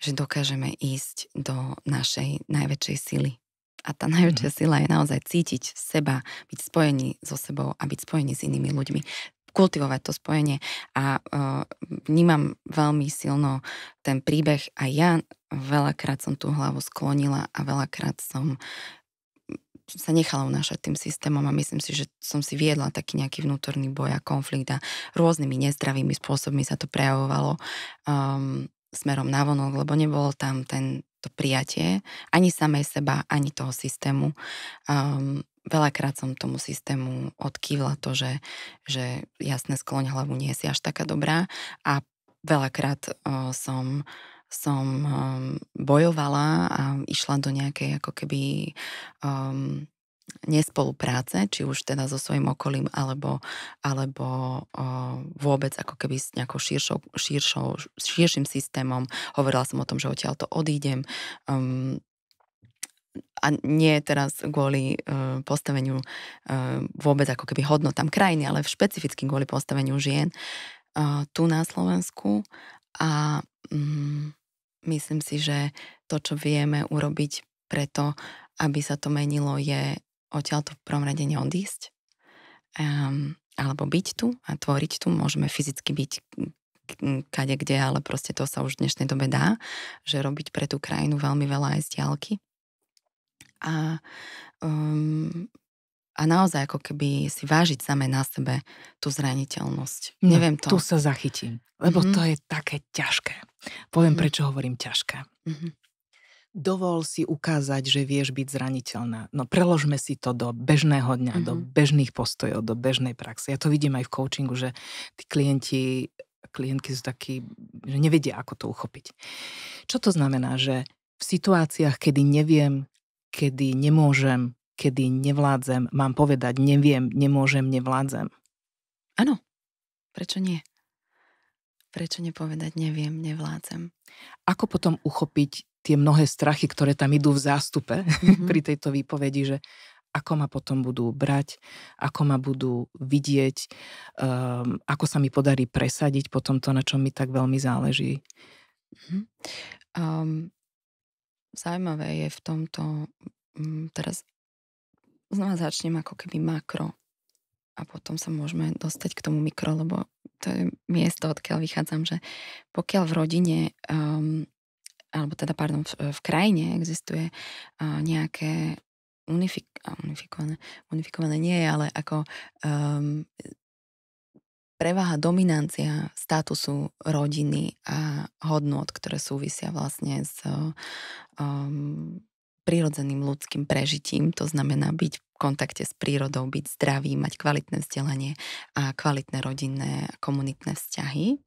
že dokážeme ísť do našej najväčšej sily. A tá najväčšia mm. sila je naozaj cítiť seba, byť spojený so sebou a byť spojený s inými ľuďmi kultivovať to spojenie. A uh, vnímam veľmi silno ten príbeh a ja veľakrát som tú hlavu sklonila a veľakrát som mm, sa nechala unášať tým systémom a myslím si, že som si viedla taký nejaký vnútorný boj a konflikt a rôznymi nezdravými spôsobmi sa to prejavovalo. Um, smerom vonok, lebo nebolo tam ten, to prijatie ani samej seba, ani toho systému. Um, veľakrát som tomu systému odkývla to, že, že jasné skloň hlavu nie si až taká dobrá a veľakrát uh, som som um, bojovala a išla do nejakej ako keby um, nespolupráce, či už teda so svojím okolím, alebo, alebo o, vôbec ako keby s nejakou širšou, širšou, širším systémom. Hovorila som o tom, že odtiaľ to odídem. Um, a nie teraz kvôli uh, postaveniu uh, vôbec ako keby hodnotám krajiny, ale špecificky kvôli postaveniu žien uh, tu na Slovensku. A um, myslím si, že to, čo vieme urobiť preto, aby sa to menilo, je to v prvom rade neodísť, um, alebo byť tu a tvoriť tu. Môžeme fyzicky byť kade kde, ale proste to sa už v dnešnej dobe dá, že robiť pre tú krajinu veľmi veľa aj z diálky. A, um, a naozaj ako keby si vážiť same na sebe tú zraniteľnosť. No, Neviem to. Tu sa zachytím, lebo mm-hmm. to je také ťažké. Poviem, mm-hmm. prečo hovorím ťažké. Mm-hmm dovol si ukázať, že vieš byť zraniteľná. No preložme si to do bežného dňa, mm-hmm. do bežných postojov, do bežnej praxe. Ja to vidím aj v coachingu, že tí klienti, klientky sú takí, že nevedia, ako to uchopiť. Čo to znamená, že v situáciách, kedy neviem, kedy nemôžem, kedy nevládzem, mám povedať neviem, nemôžem, nevládzem. Áno. Prečo nie? Prečo nepovedať neviem, nevládzem? Ako potom uchopiť tie mnohé strachy, ktoré tam idú v zástupe mm-hmm. pri tejto výpovedi, že ako ma potom budú brať, ako ma budú vidieť, um, ako sa mi podarí presadiť potom to, na čom mi tak veľmi záleží. Mm-hmm. Um, zaujímavé je v tomto, um, teraz znova začnem ako keby makro a potom sa môžeme dostať k tomu mikro, lebo to je miesto, odkiaľ vychádzam, že pokiaľ v rodine um, alebo teda, pardon, v, v krajine existuje nejaké unifik, unifikované, unifikované nie ale ako um, ehm, preváha dominancia statusu rodiny a hodnot, ktoré súvisia vlastne s um, prirodzeným ľudským prežitím, to znamená byť v kontakte s prírodou, byť zdravý, mať kvalitné vzdelanie a kvalitné rodinné a komunitné vzťahy.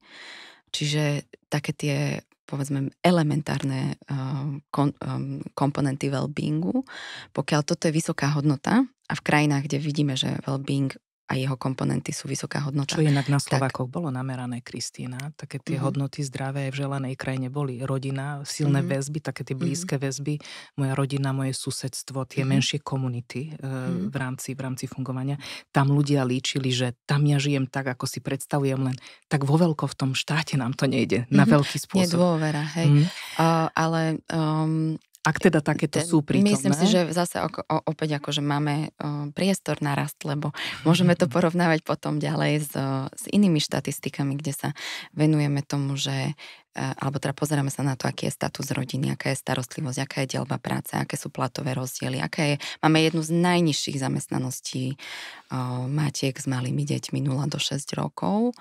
Čiže také tie povedzme elementárne uh, kon, um, komponenty well-beingu. Pokiaľ toto je vysoká hodnota a v krajinách, kde vidíme, že well-being a jeho komponenty sú vysoká hodnota. Čo inak na Slovákoch tak... bolo namerané, Kristýna. Také tie mm-hmm. hodnoty zdravé aj v želanej krajine boli. Rodina, silné mm-hmm. väzby, také tie mhm. blízke mm-hmm. väzby, moja rodina, moje susedstvo, tie mm-hmm. menšie komunity e, mm-hmm. v, rámci, v rámci fungovania. Tam ľudia líčili, že tam ja žijem tak, ako si predstavujem, len tak vo veľko v tom štáte nám to nejde. Na mm-hmm. veľký spôsob. Nedôvera, hej. Mm-hmm. Uh, ale um, ak teda takéto sú prítomné. Myslím si, že zase ako, o, opäť že akože máme o, priestor na rast, lebo môžeme to mhm. porovnávať potom ďalej s, o, s inými štatistikami, kde sa venujeme tomu, že e, alebo teda pozeráme sa na to, aký je status rodiny, aká je starostlivosť, aká je dielba práce, aké sú platové rozdiely, aká je, máme jednu z najnižších zamestnaností o, matiek s malými deťmi 0 do 6 rokov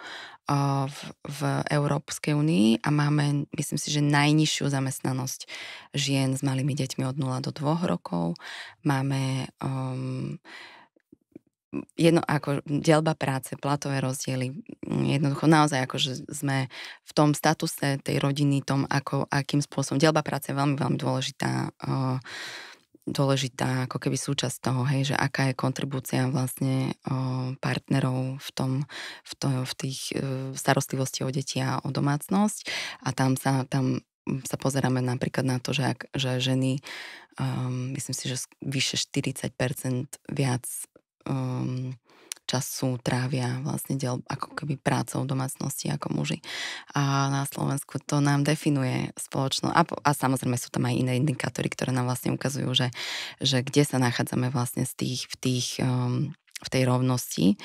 v, v Európskej únii a máme, myslím si, že najnižšiu zamestnanosť žien s malými deťmi od 0 do 2 rokov. Máme um, jedno, ako delba práce, platové rozdiely, jednoducho naozaj ako, že sme v tom statuse tej rodiny, tom, ako, akým spôsobom, delba práce je veľmi, veľmi dôležitá uh, dôležitá ako keby súčasť toho, hej, že aká je kontribúcia vlastne o, partnerov v, tom, v, to, v tých v e, starostlivosti o deti a o domácnosť a tam sa, tam sa pozeráme napríklad na to, že, ak, že ženy, um, myslím si, že vyše 40% viac um, času trávia vlastne diel, ako keby prácou v domácnosti ako muži. A na Slovensku to nám definuje spoločno. A, a samozrejme sú tam aj iné indikátory, ktoré nám vlastne ukazujú, že, že kde sa nachádzame vlastne z tých, v, tých, um, v tej rovnosti.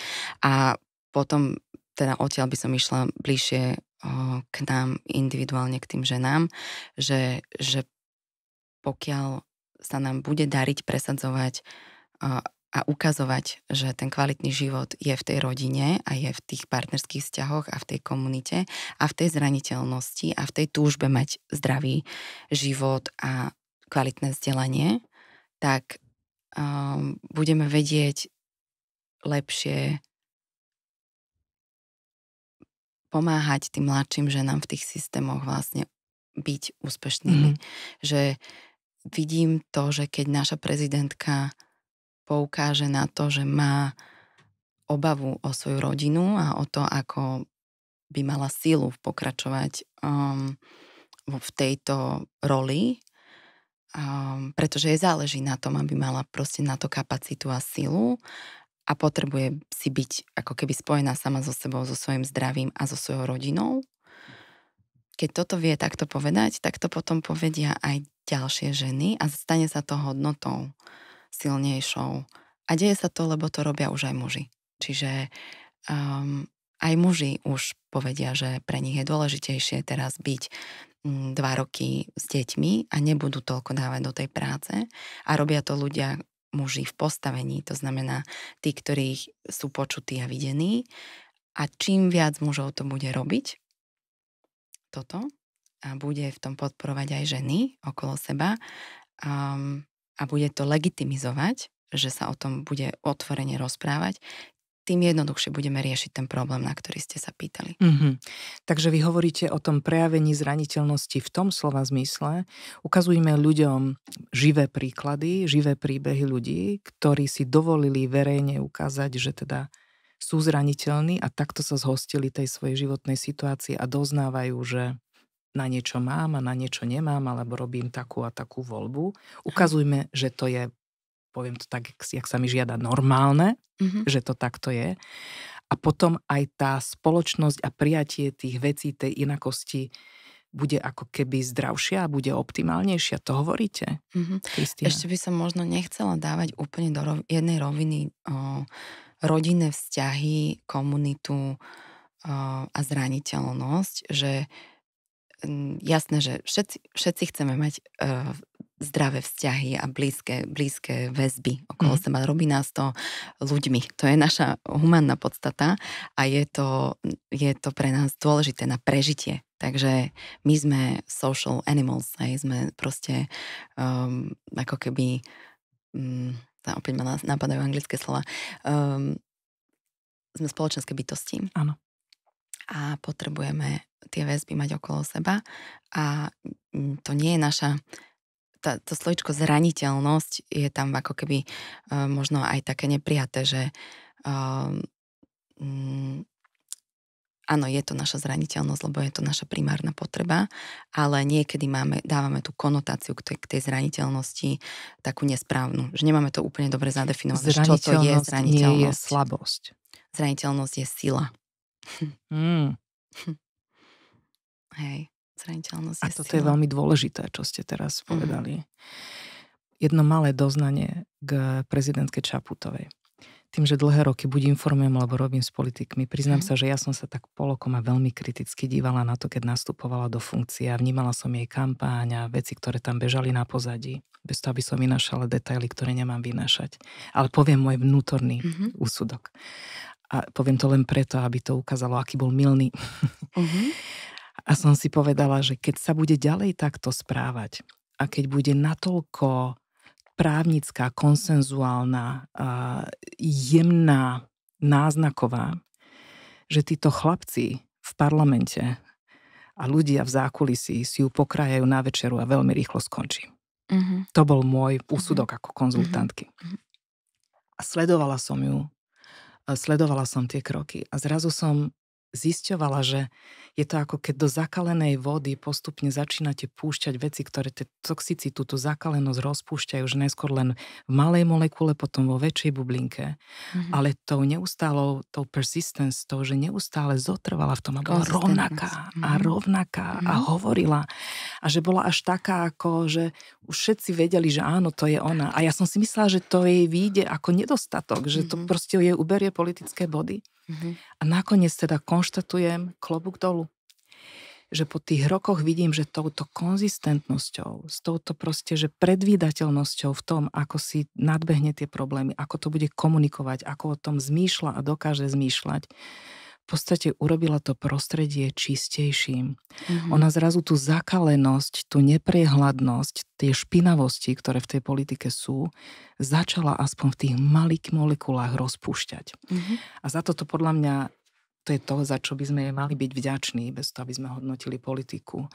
A potom teda odtiaľ by som išla bližšie eh, k nám individuálne, k tým ženám, že, že pokiaľ sa nám bude dariť presadzovať eh, a ukazovať, že ten kvalitný život je v tej rodine a je v tých partnerských vzťahoch a v tej komunite a v tej zraniteľnosti a v tej túžbe mať zdravý život a kvalitné vzdelanie, tak um, budeme vedieť lepšie pomáhať tým mladším ženám v tých systémoch vlastne byť úspešnými. Mm-hmm. Že vidím to, že keď naša prezidentka poukáže na to, že má obavu o svoju rodinu a o to, ako by mala sílu pokračovať um, v tejto roli, um, pretože jej záleží na tom, aby mala proste na to kapacitu a silu a potrebuje si byť ako keby spojená sama so sebou, so svojím zdravím a so svojou rodinou. Keď toto vie takto povedať, tak to potom povedia aj ďalšie ženy a stane sa to hodnotou silnejšou. A deje sa to, lebo to robia už aj muži. Čiže um, aj muži už povedia, že pre nich je dôležitejšie teraz byť mm, dva roky s deťmi a nebudú toľko dávať do tej práce. A robia to ľudia, muži v postavení, to znamená tí, ktorí sú počutí a videní. A čím viac mužov to bude robiť, toto, a bude v tom podporovať aj ženy okolo seba, um, a bude to legitimizovať, že sa o tom bude otvorene rozprávať, tým jednoduchšie budeme riešiť ten problém, na ktorý ste sa pýtali. Mm-hmm. Takže vy hovoríte o tom prejavení zraniteľnosti v tom slova zmysle. Ukazujeme ľuďom živé príklady, živé príbehy ľudí, ktorí si dovolili verejne ukázať, že teda sú zraniteľní a takto sa zhostili tej svojej životnej situácii a doznávajú, že na niečo mám a na niečo nemám, alebo robím takú a takú voľbu. Ukazujme, že to je, poviem to tak, jak sa mi žiada, normálne, mm-hmm. že to takto je. A potom aj tá spoločnosť a prijatie tých vecí, tej inakosti, bude ako keby zdravšia a bude optimálnejšia. To hovoríte, mm-hmm. Ešte by som možno nechcela dávať úplne do rov- jednej roviny o, rodinné vzťahy, komunitu o, a zraniteľnosť, že jasné, že všetci, všetci chceme mať uh, zdravé vzťahy a blízke, blízke väzby okolo mm. seba. Robí nás to ľuďmi. To je naša humánna podstata a je to, je to pre nás dôležité na prežitie. Takže my sme social animals, aj sme proste um, ako keby, um, opäť ma napadajú anglické slova, um, sme spoločenské bytosti. Áno a potrebujeme tie väzby mať okolo seba a mm, to nie je naša tá, to slovičko zraniteľnosť je tam ako keby uh, možno aj také neprijaté, že uh, mm, áno, je to naša zraniteľnosť, lebo je to naša primárna potreba, ale niekedy máme, dávame tú konotáciu k tej, k tej zraniteľnosti takú nesprávnu, že nemáme to úplne dobre zadefinované, čo to je zraniteľnosť. Nie je slabosť. Zraniteľnosť je sila. Mm. Hej, zraniteľnosť. A je toto je veľmi dôležité, čo ste teraz mm-hmm. povedali. Mm. Jedno malé doznanie k prezidentke Čaputovej. Tým, že dlhé roky buď informujem, alebo robím s politikmi, priznám mm. sa, že ja som sa tak polokom a veľmi kriticky dívala na to, keď nastupovala do funkcie a vnímala som jej kampáň a veci, ktoré tam bežali na pozadí, bez toho, aby som vynašala detaily, ktoré nemám vynašať. Ale poviem môj vnútorný mm-hmm. úsudok. A poviem to len preto, aby to ukázalo, aký bol milný. Uh-huh. A som si povedala, že keď sa bude ďalej takto správať a keď bude natoľko právnická, konsenzuálna, jemná, náznaková, že títo chlapci v parlamente a ľudia v zákulisí si ju pokrajajú na večeru a veľmi rýchlo skončí. Uh-huh. To bol môj úsudok uh-huh. ako konzultantky. Uh-huh. A sledovala som ju sledovala som tie kroky a zrazu som zisťovala, že je to ako keď do zakalenej vody postupne začínate púšťať veci, ktoré tie toxicitu, tú zakalenosť rozpúšťajú, už neskôr len v malej molekule, potom vo väčšej bublinke. Mm-hmm. Ale tou neustálou, tou persistence, tou, že neustále zotrvala v tom a bola rovnaká mm-hmm. a mhm. rovnaká mm-hmm. a mhm. hovorila a že bola až taká, ako že už všetci vedeli, že áno, to je ona. A ja som si myslela, že to jej výjde ako nedostatok, že to mhm. proste jej uberie politické body. Mm-hmm. A nakoniec teda konštatujem klobúk dolu že po tých rokoch vidím, že touto konzistentnosťou, s touto proste, že predvídateľnosťou v tom, ako si nadbehne tie problémy, ako to bude komunikovať, ako o tom zmýšľa a dokáže zmýšľať, podstate urobila to prostredie čistejším. Mm-hmm. Ona zrazu tú zakalenosť, tú neprehľadnosť, tie špinavosti, ktoré v tej politike sú, začala aspoň v tých malých molekulách rozpúšťať. Mm-hmm. A za toto podľa mňa to je to, za čo by sme mali byť vďační, bez toho, aby sme hodnotili politiku,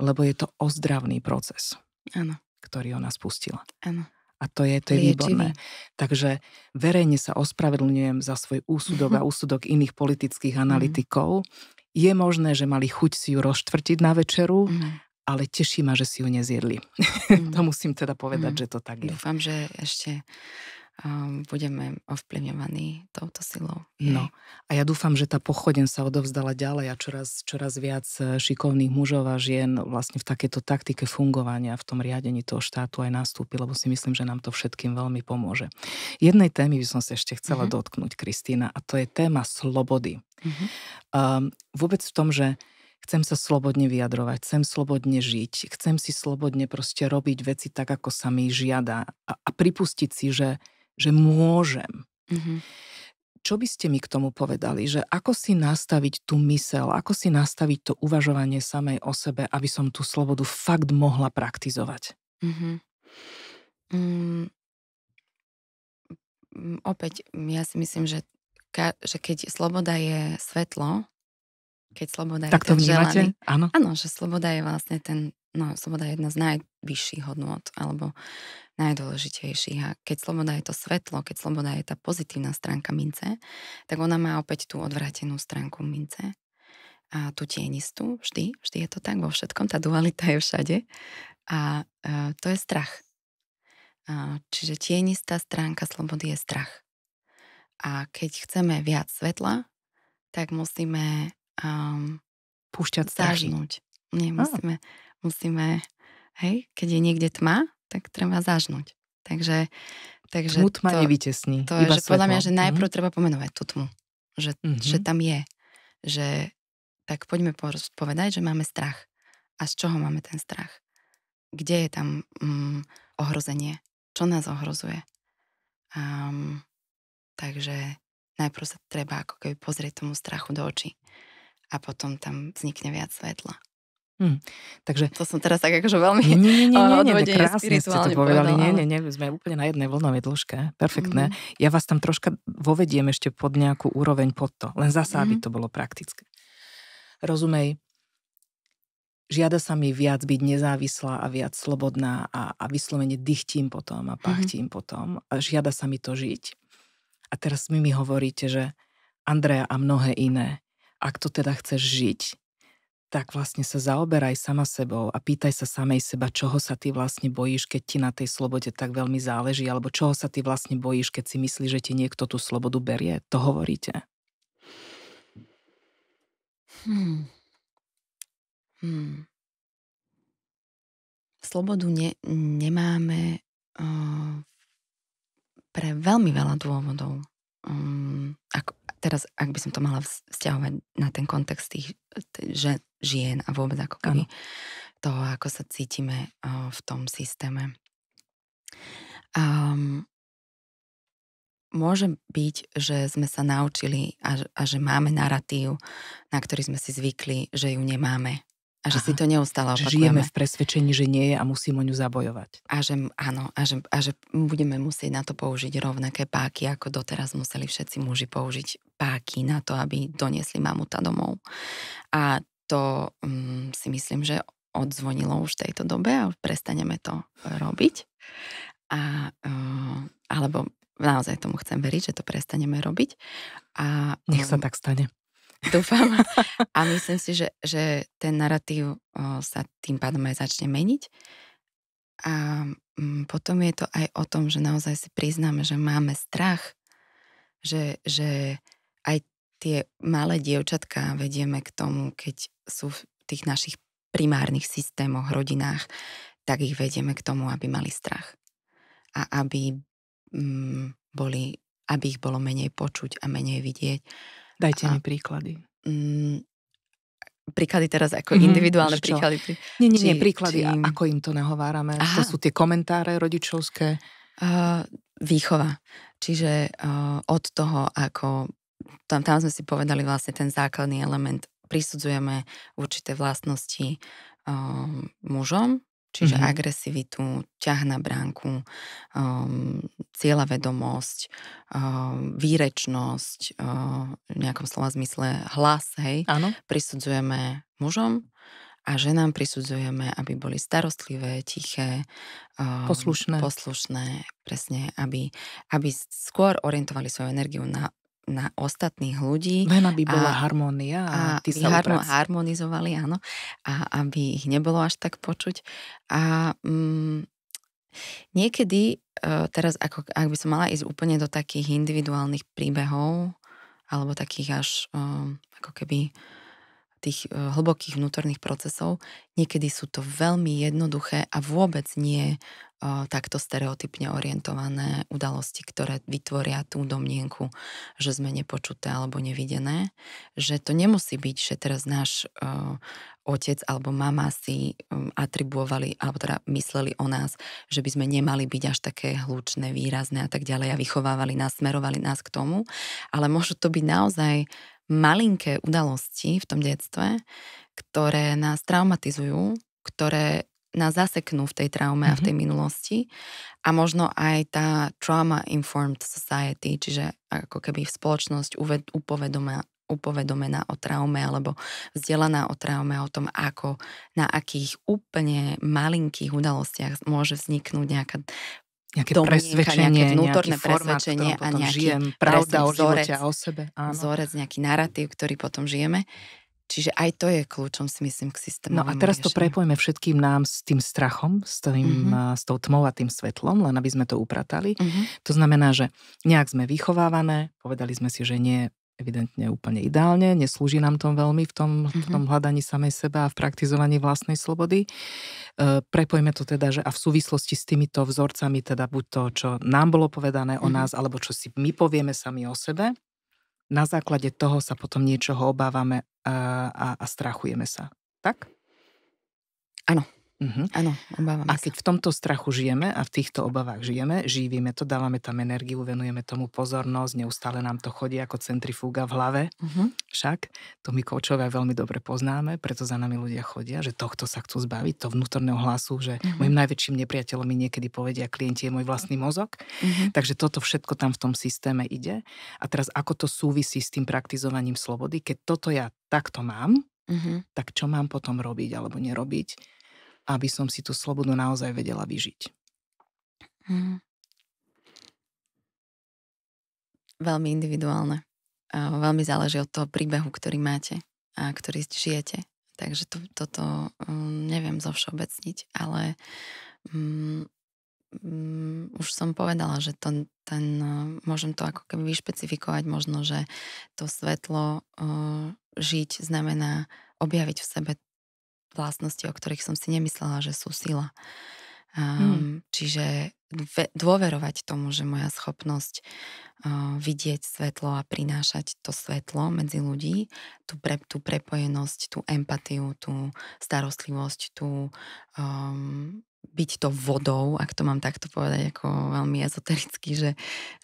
lebo je to ozdravný proces, ano. ktorý ona spustila. Ano. A to je, to je, výborné. Takže verejne sa ospravedlňujem za svoj úsudok a úsudok iných politických mm-hmm. analytikov. Je možné, že mali chuť si ju rozštvrtiť na večeru, mm-hmm. ale teší ma, že si ju nezjedli. Mm-hmm. to musím teda povedať, že to tak je. Dúfam, že ešte budeme ovplyvňovaní touto silou. No a ja dúfam, že tá pochodeň sa odovzdala ďalej a čoraz, čoraz viac e, šikovných mužov a žien vlastne v takejto taktike fungovania, v tom riadení toho štátu aj nastúpi, lebo si myslím, že nám to všetkým veľmi pomôže. Jednej témy by som sa ešte chcela uh-huh. dotknúť, Kristýna, a to je téma slobody. Uh-huh. Um, vôbec v tom, že chcem sa slobodne vyjadrovať, chcem slobodne žiť, chcem si slobodne proste robiť veci tak, ako sa mi žiada a, a pripustiť si, že že môžem. Mm-hmm. Čo by ste mi k tomu povedali, že ako si nastaviť tú mysel, ako si nastaviť to uvažovanie samej o sebe, aby som tú slobodu fakt mohla praktizovať? Mm-hmm. Mm, mm opäť, mm, ja si myslím, že, ka, že keď sloboda je svetlo, keď sloboda tak je to vnímate? Želaný, áno. áno, že sloboda je vlastne ten, no sloboda je jedna z najvyšších hodnot, alebo najdôležitejší. A keď sloboda je to svetlo, keď sloboda je tá pozitívna stránka mince, tak ona má opäť tú odvrátenú stránku mince a tú tienistú, vždy, vždy je to tak vo všetkom, tá dualita je všade a e, to je strach. A, čiže tienistá stránka slobody je strach. A keď chceme viac svetla, tak musíme um, púšťať strach. Nie, musíme, oh. musíme, hej, keď je niekde tma, tak treba zažnúť. Takže, takže Tmut ma to, nevytesní. To je, že svetlo. podľa mňa, že najprv mm-hmm. treba pomenovať tú tmu. Že, mm-hmm. že tam je. Že tak poďme povedať, že máme strach. A z čoho máme ten strach? Kde je tam mm, ohrozenie? Čo nás ohrozuje? Um, takže najprv sa treba ako keby pozrieť tomu strachu do očí a potom tam vznikne viac svetla. Hm. Takže... To som teraz tak akože veľmi nie, nie, nie, nie, nie, nie krásne ste to povedali. Nie, nie, nie, sme úplne na jednej vlnovej dĺžke. Perfektné. mm Ja vás tam troška vovediem ešte pod nejakú úroveň pod to. Len zasa, mm aby mhm. to bolo praktické. Rozumej, žiada sa mi viac byť nezávislá a viac slobodná a, a vyslovene dychtím potom a mhm. pachtím mm potom. A žiada sa mi to žiť. A teraz mi mi hovoríte, že Andrea a mnohé iné, ak to teda chceš žiť, tak vlastne sa zaoberaj sama sebou a pýtaj sa samej seba, čoho sa ty vlastne bojíš, keď ti na tej slobode tak veľmi záleží, alebo čoho sa ty vlastne bojíš, keď si myslíš, že ti niekto tú slobodu berie. To hovoríte. Hmm. Hmm. Slobodu ne, nemáme uh, pre veľmi veľa dôvodov. Um, hm, ako, teraz, ak by som to mala vzťahovať na ten kontext tých, že žien a vôbec ako keby to, ako sa cítime uh, v tom systéme. Um, môže byť, že sme sa naučili a, a že máme narratív, na ktorý sme si zvykli, že ju nemáme. A že Aha. si to neustále opakujeme. Že žijeme v presvedčení, že nie je a musíme o ňu zabojovať. A že áno, a že, a že budeme musieť na to použiť rovnaké páky, ako doteraz museli všetci muži použiť páky na to, aby doniesli mamuta domov. A to um, si myslím, že odzvonilo už v tejto dobe a už prestaneme to robiť. A, uh, alebo naozaj tomu chcem veriť, že to prestaneme robiť. A, um, Nech sa tak stane. Dúfam. A myslím si, že, že ten narratív uh, sa tým pádom aj začne meniť. A um, potom je to aj o tom, že naozaj si priznáme, že máme strach, že, že aj tie malé dievčatka vedieme k tomu, keď sú v tých našich primárnych systémoch, rodinách, tak ich vedieme k tomu, aby mali strach. A aby, mm, boli, aby ich bolo menej počuť a menej vidieť. Dajte a, mi príklady. Mm, príklady teraz ako mm-hmm, individuálne príklady? Nie, nie, či, nie, príklady, či... ako im to nehovárame. Aha. To sú tie komentáre rodičovské. Uh, výchova. Čiže uh, od toho, ako tam, tam sme si povedali vlastne ten základný element prisudzujeme určité vlastnosti um, mužom, čiže mm-hmm. agresivitu, ťah na bránku, um, cieľavedomosť, um, výrečnosť, um, v nejakom slova zmysle hlas, hej, ano. prisudzujeme mužom a ženám prisudzujeme, aby boli starostlivé, tiché, um, poslušné. poslušné, presne, aby, aby skôr orientovali svoju energiu na na ostatných ľudí. Len no, aby bola a, harmónia a, a ty sa harmo, harmonizovali, áno. A aby ich nebolo až tak počuť. A mm, niekedy, e, teraz ako, ak by som mala ísť úplne do takých individuálnych príbehov, alebo takých až e, ako keby tých e, hlbokých vnútorných procesov, niekedy sú to veľmi jednoduché a vôbec nie e, takto stereotypne orientované udalosti, ktoré vytvoria tú domnienku, že sme nepočuté alebo nevidené. Že to nemusí byť, že teraz náš uh, otec alebo mama si um, atribuovali, alebo teda mysleli o nás, že by sme nemali byť až také hlučné, výrazné a tak ďalej a vychovávali nás, smerovali nás k tomu. Ale môžu to byť naozaj malinké udalosti v tom detstve, ktoré nás traumatizujú, ktoré nás zaseknú v tej traume mm-hmm. a v mhm. tej minulosti a možno aj tá trauma-informed society, čiže ako keby spoločnosť uved- upovedomá, upovedomená o traume alebo vzdelaná o traume, o tom, ako na akých úplne malinkých udalostiach môže vzniknúť nejaká nejaké presvedčenie, nejaké vnútorné nejaký presvedčenie a nejaký žijem, pravda o vzorec, a o sebe. Áno. Vzorec, nejaký narratív, ktorý potom žijeme. Čiže aj to je kľúčom, si myslím, k systému. No a teraz riešenia. to prepojme všetkým nám s tým strachom, s, tým, mm-hmm. s tou tmou a tým svetlom, len aby sme to upratali. Mm-hmm. To znamená, že nejak sme vychovávané, povedali sme si, že nie evidentne úplne ideálne, neslúži nám tom veľmi v tom, v mm-hmm. tom hľadaní samej seba a v praktizovaní vlastnej slobody. E, prepojme to teda, že a v súvislosti s týmito vzorcami, teda buď to, čo nám bolo povedané o mm-hmm. nás, alebo čo si my povieme sami o sebe, na základe toho sa potom niečoho obávame a, a, a strachujeme sa. Tak? Áno. Mm-hmm. Áno, obávame A sa. keď v tomto strachu žijeme a v týchto obavách žijeme, živíme to, dávame tam energiu, venujeme tomu pozornosť, neustále nám to chodí ako centrifúga v hlave. Mm-hmm. Však to my koučovia veľmi dobre poznáme, preto za nami ľudia chodia, že tohto sa chcú zbaviť, to vnútorného hlasu, že mm-hmm. môjim najväčším nepriateľom mi niekedy povedia klienti je môj vlastný mozog. Mm-hmm. Takže toto všetko tam v tom systéme ide. A teraz ako to súvisí s tým praktizovaním slobody, keď toto ja takto mám, mm-hmm. tak čo mám potom robiť alebo nerobiť? aby som si tú slobodu naozaj vedela vyžiť. Hmm. Veľmi individuálne. A veľmi záleží od toho príbehu, ktorý máte a ktorý žijete. Takže to, toto um, neviem zovšeobecniť, ale um, um, už som povedala, že to, ten, uh, môžem to ako keby vyšpecifikovať možno, že to svetlo uh, žiť znamená objaviť v sebe vlastnosti, o ktorých som si nemyslela, že sú sila. Um, mm. Čiže dôverovať tomu, že moja schopnosť uh, vidieť svetlo a prinášať to svetlo medzi ľudí, tú, pre, tú prepojenosť, tú empatiu, tú starostlivosť, tú um, byť to vodou, ak to mám takto povedať ako veľmi ezotericky, že,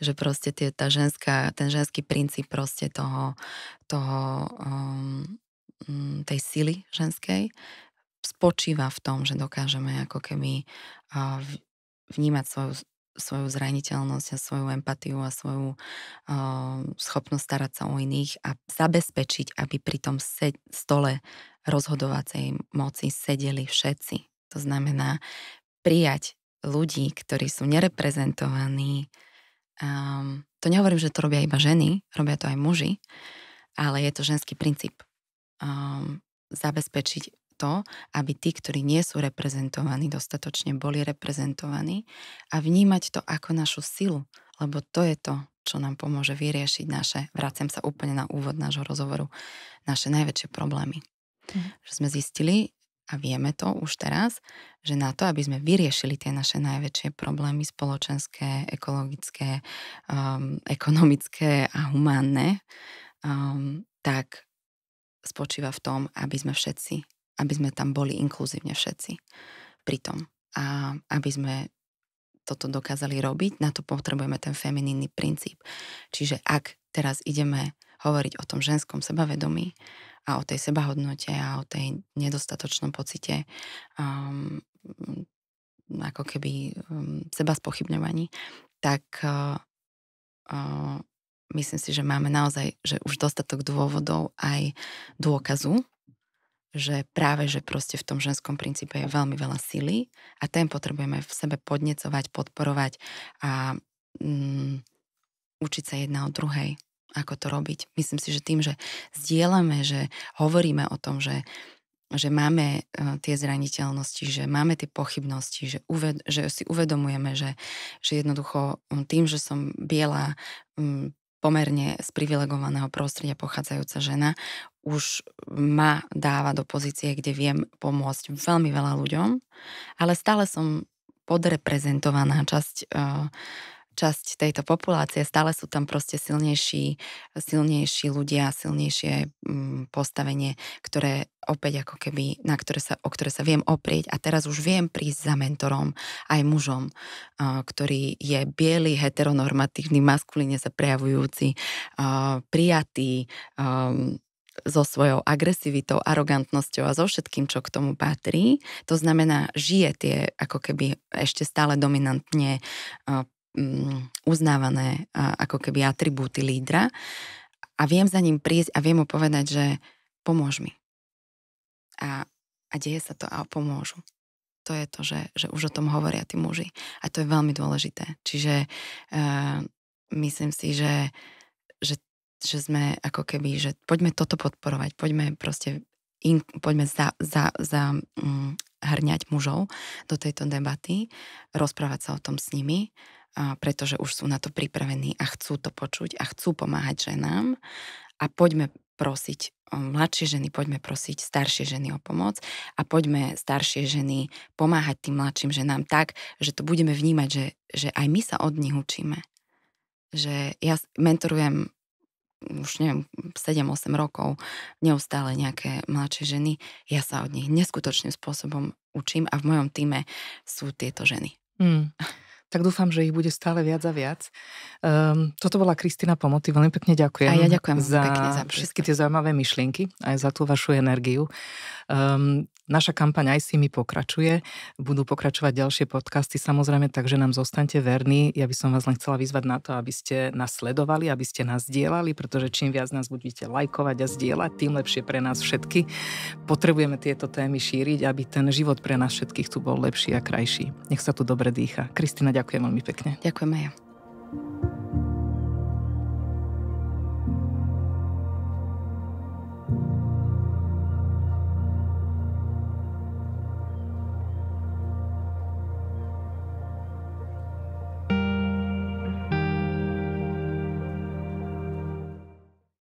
že proste tie, tá ženská, ten ženský princíp proste toho, toho um, Mm, tej sily ženskej spočíva v tom, že dokážeme ako keby vnímať svoju, svoju zraniteľnosť a svoju empatiu a svoju schopnosť starať sa o iných a zabezpečiť, aby pri tom stole rozhodovacej moci sedeli všetci. To znamená prijať ľudí, ktorí sú nereprezentovaní. Um, to nehovorím, že to robia iba ženy, robia to aj muži, ale je to ženský princíp um, zabezpečiť to, aby tí, ktorí nie sú reprezentovaní dostatočne, boli reprezentovaní a vnímať to ako našu silu, lebo to je to, čo nám pomôže vyriešiť naše, vracem sa úplne na úvod nášho rozhovoru, naše najväčšie problémy. Mhm. Že sme zistili, a vieme to už teraz, že na to, aby sme vyriešili tie naše najväčšie problémy spoločenské, ekologické, um, ekonomické a humánne, um, tak spočíva v tom, aby sme všetci, aby sme tam boli inkluzívne všetci pri tom. A aby sme toto dokázali robiť, na to potrebujeme ten femininný princíp. Čiže ak teraz ideme hovoriť o tom ženskom sebavedomí a o tej sebahodnote a o tej nedostatočnom pocite um, ako keby um, seba spochybňovaní, tak uh, uh myslím si, že máme naozaj že už dostatok dôvodov aj dôkazu, že práve, že proste v tom ženskom princípe je veľmi veľa sily a ten potrebujeme v sebe podnecovať, podporovať a mm, učiť sa jedna od druhej, ako to robiť. Myslím si, že tým, že zdieľame, že hovoríme o tom, že že máme e, tie zraniteľnosti, že máme tie pochybnosti, že, uved- že si uvedomujeme, že, že jednoducho tým, že som biela, pomerne z privilegovaného prostredia pochádzajúca žena už ma dáva do pozície, kde viem pomôcť veľmi veľa ľuďom, ale stále som podreprezentovaná časť uh, časť tejto populácie, stále sú tam proste silnejší, silnejší ľudia, silnejšie mm, postavenie, ktoré opäť ako keby, na ktoré sa, o ktoré sa viem oprieť a teraz už viem prísť za mentorom, aj mužom, ktorý je biely, heteronormatívny, maskulíne sa prejavujúci, prijatý, so svojou agresivitou, arogantnosťou a so všetkým, čo k tomu patrí. To znamená, žije tie ako keby ešte stále dominantne Mm, uznávané ako keby atribúty lídra a viem za ním prísť a viem mu povedať, že pomôž mi. A, a deje sa to a pomôžu. To je to, že, že už o tom hovoria tí muži. A to je veľmi dôležité. Čiže uh, myslím si, že, že, že sme ako keby, že poďme toto podporovať, poďme proste in, poďme za, za, za um, hrňať mužov do tejto debaty, rozprávať sa o tom s nimi pretože už sú na to pripravení a chcú to počuť a chcú pomáhať ženám a poďme prosiť mladšie ženy, poďme prosiť staršie ženy o pomoc a poďme staršie ženy pomáhať tým mladším ženám tak, že to budeme vnímať, že, že aj my sa od nich učíme. Že ja mentorujem už neviem, 7-8 rokov neustále nejaké mladšie ženy. Ja sa od nich neskutočným spôsobom učím a v mojom týme sú tieto ženy. Hmm. tak dúfam, že ich bude stále viac a viac. Um, toto bola Kristina Pomoty, veľmi pekne ďakujem. A ja ďakujem za, pekne za všetky tie zaujímavé myšlienky, aj za tú vašu energiu. Um, naša kampaň aj si mi pokračuje. Budú pokračovať ďalšie podcasty samozrejme, takže nám zostaňte verní. Ja by som vás len chcela vyzvať na to, aby ste nás sledovali, aby ste nás dielali, pretože čím viac nás budete lajkovať a zdieľať, tým lepšie pre nás všetky. Potrebujeme tieto témy šíriť, aby ten život pre nás všetkých tu bol lepší a krajší. Nech sa tu dobre dýcha. Kristina, ďakujem. Ďakujem veľmi pekne. Ďakujem aj ja.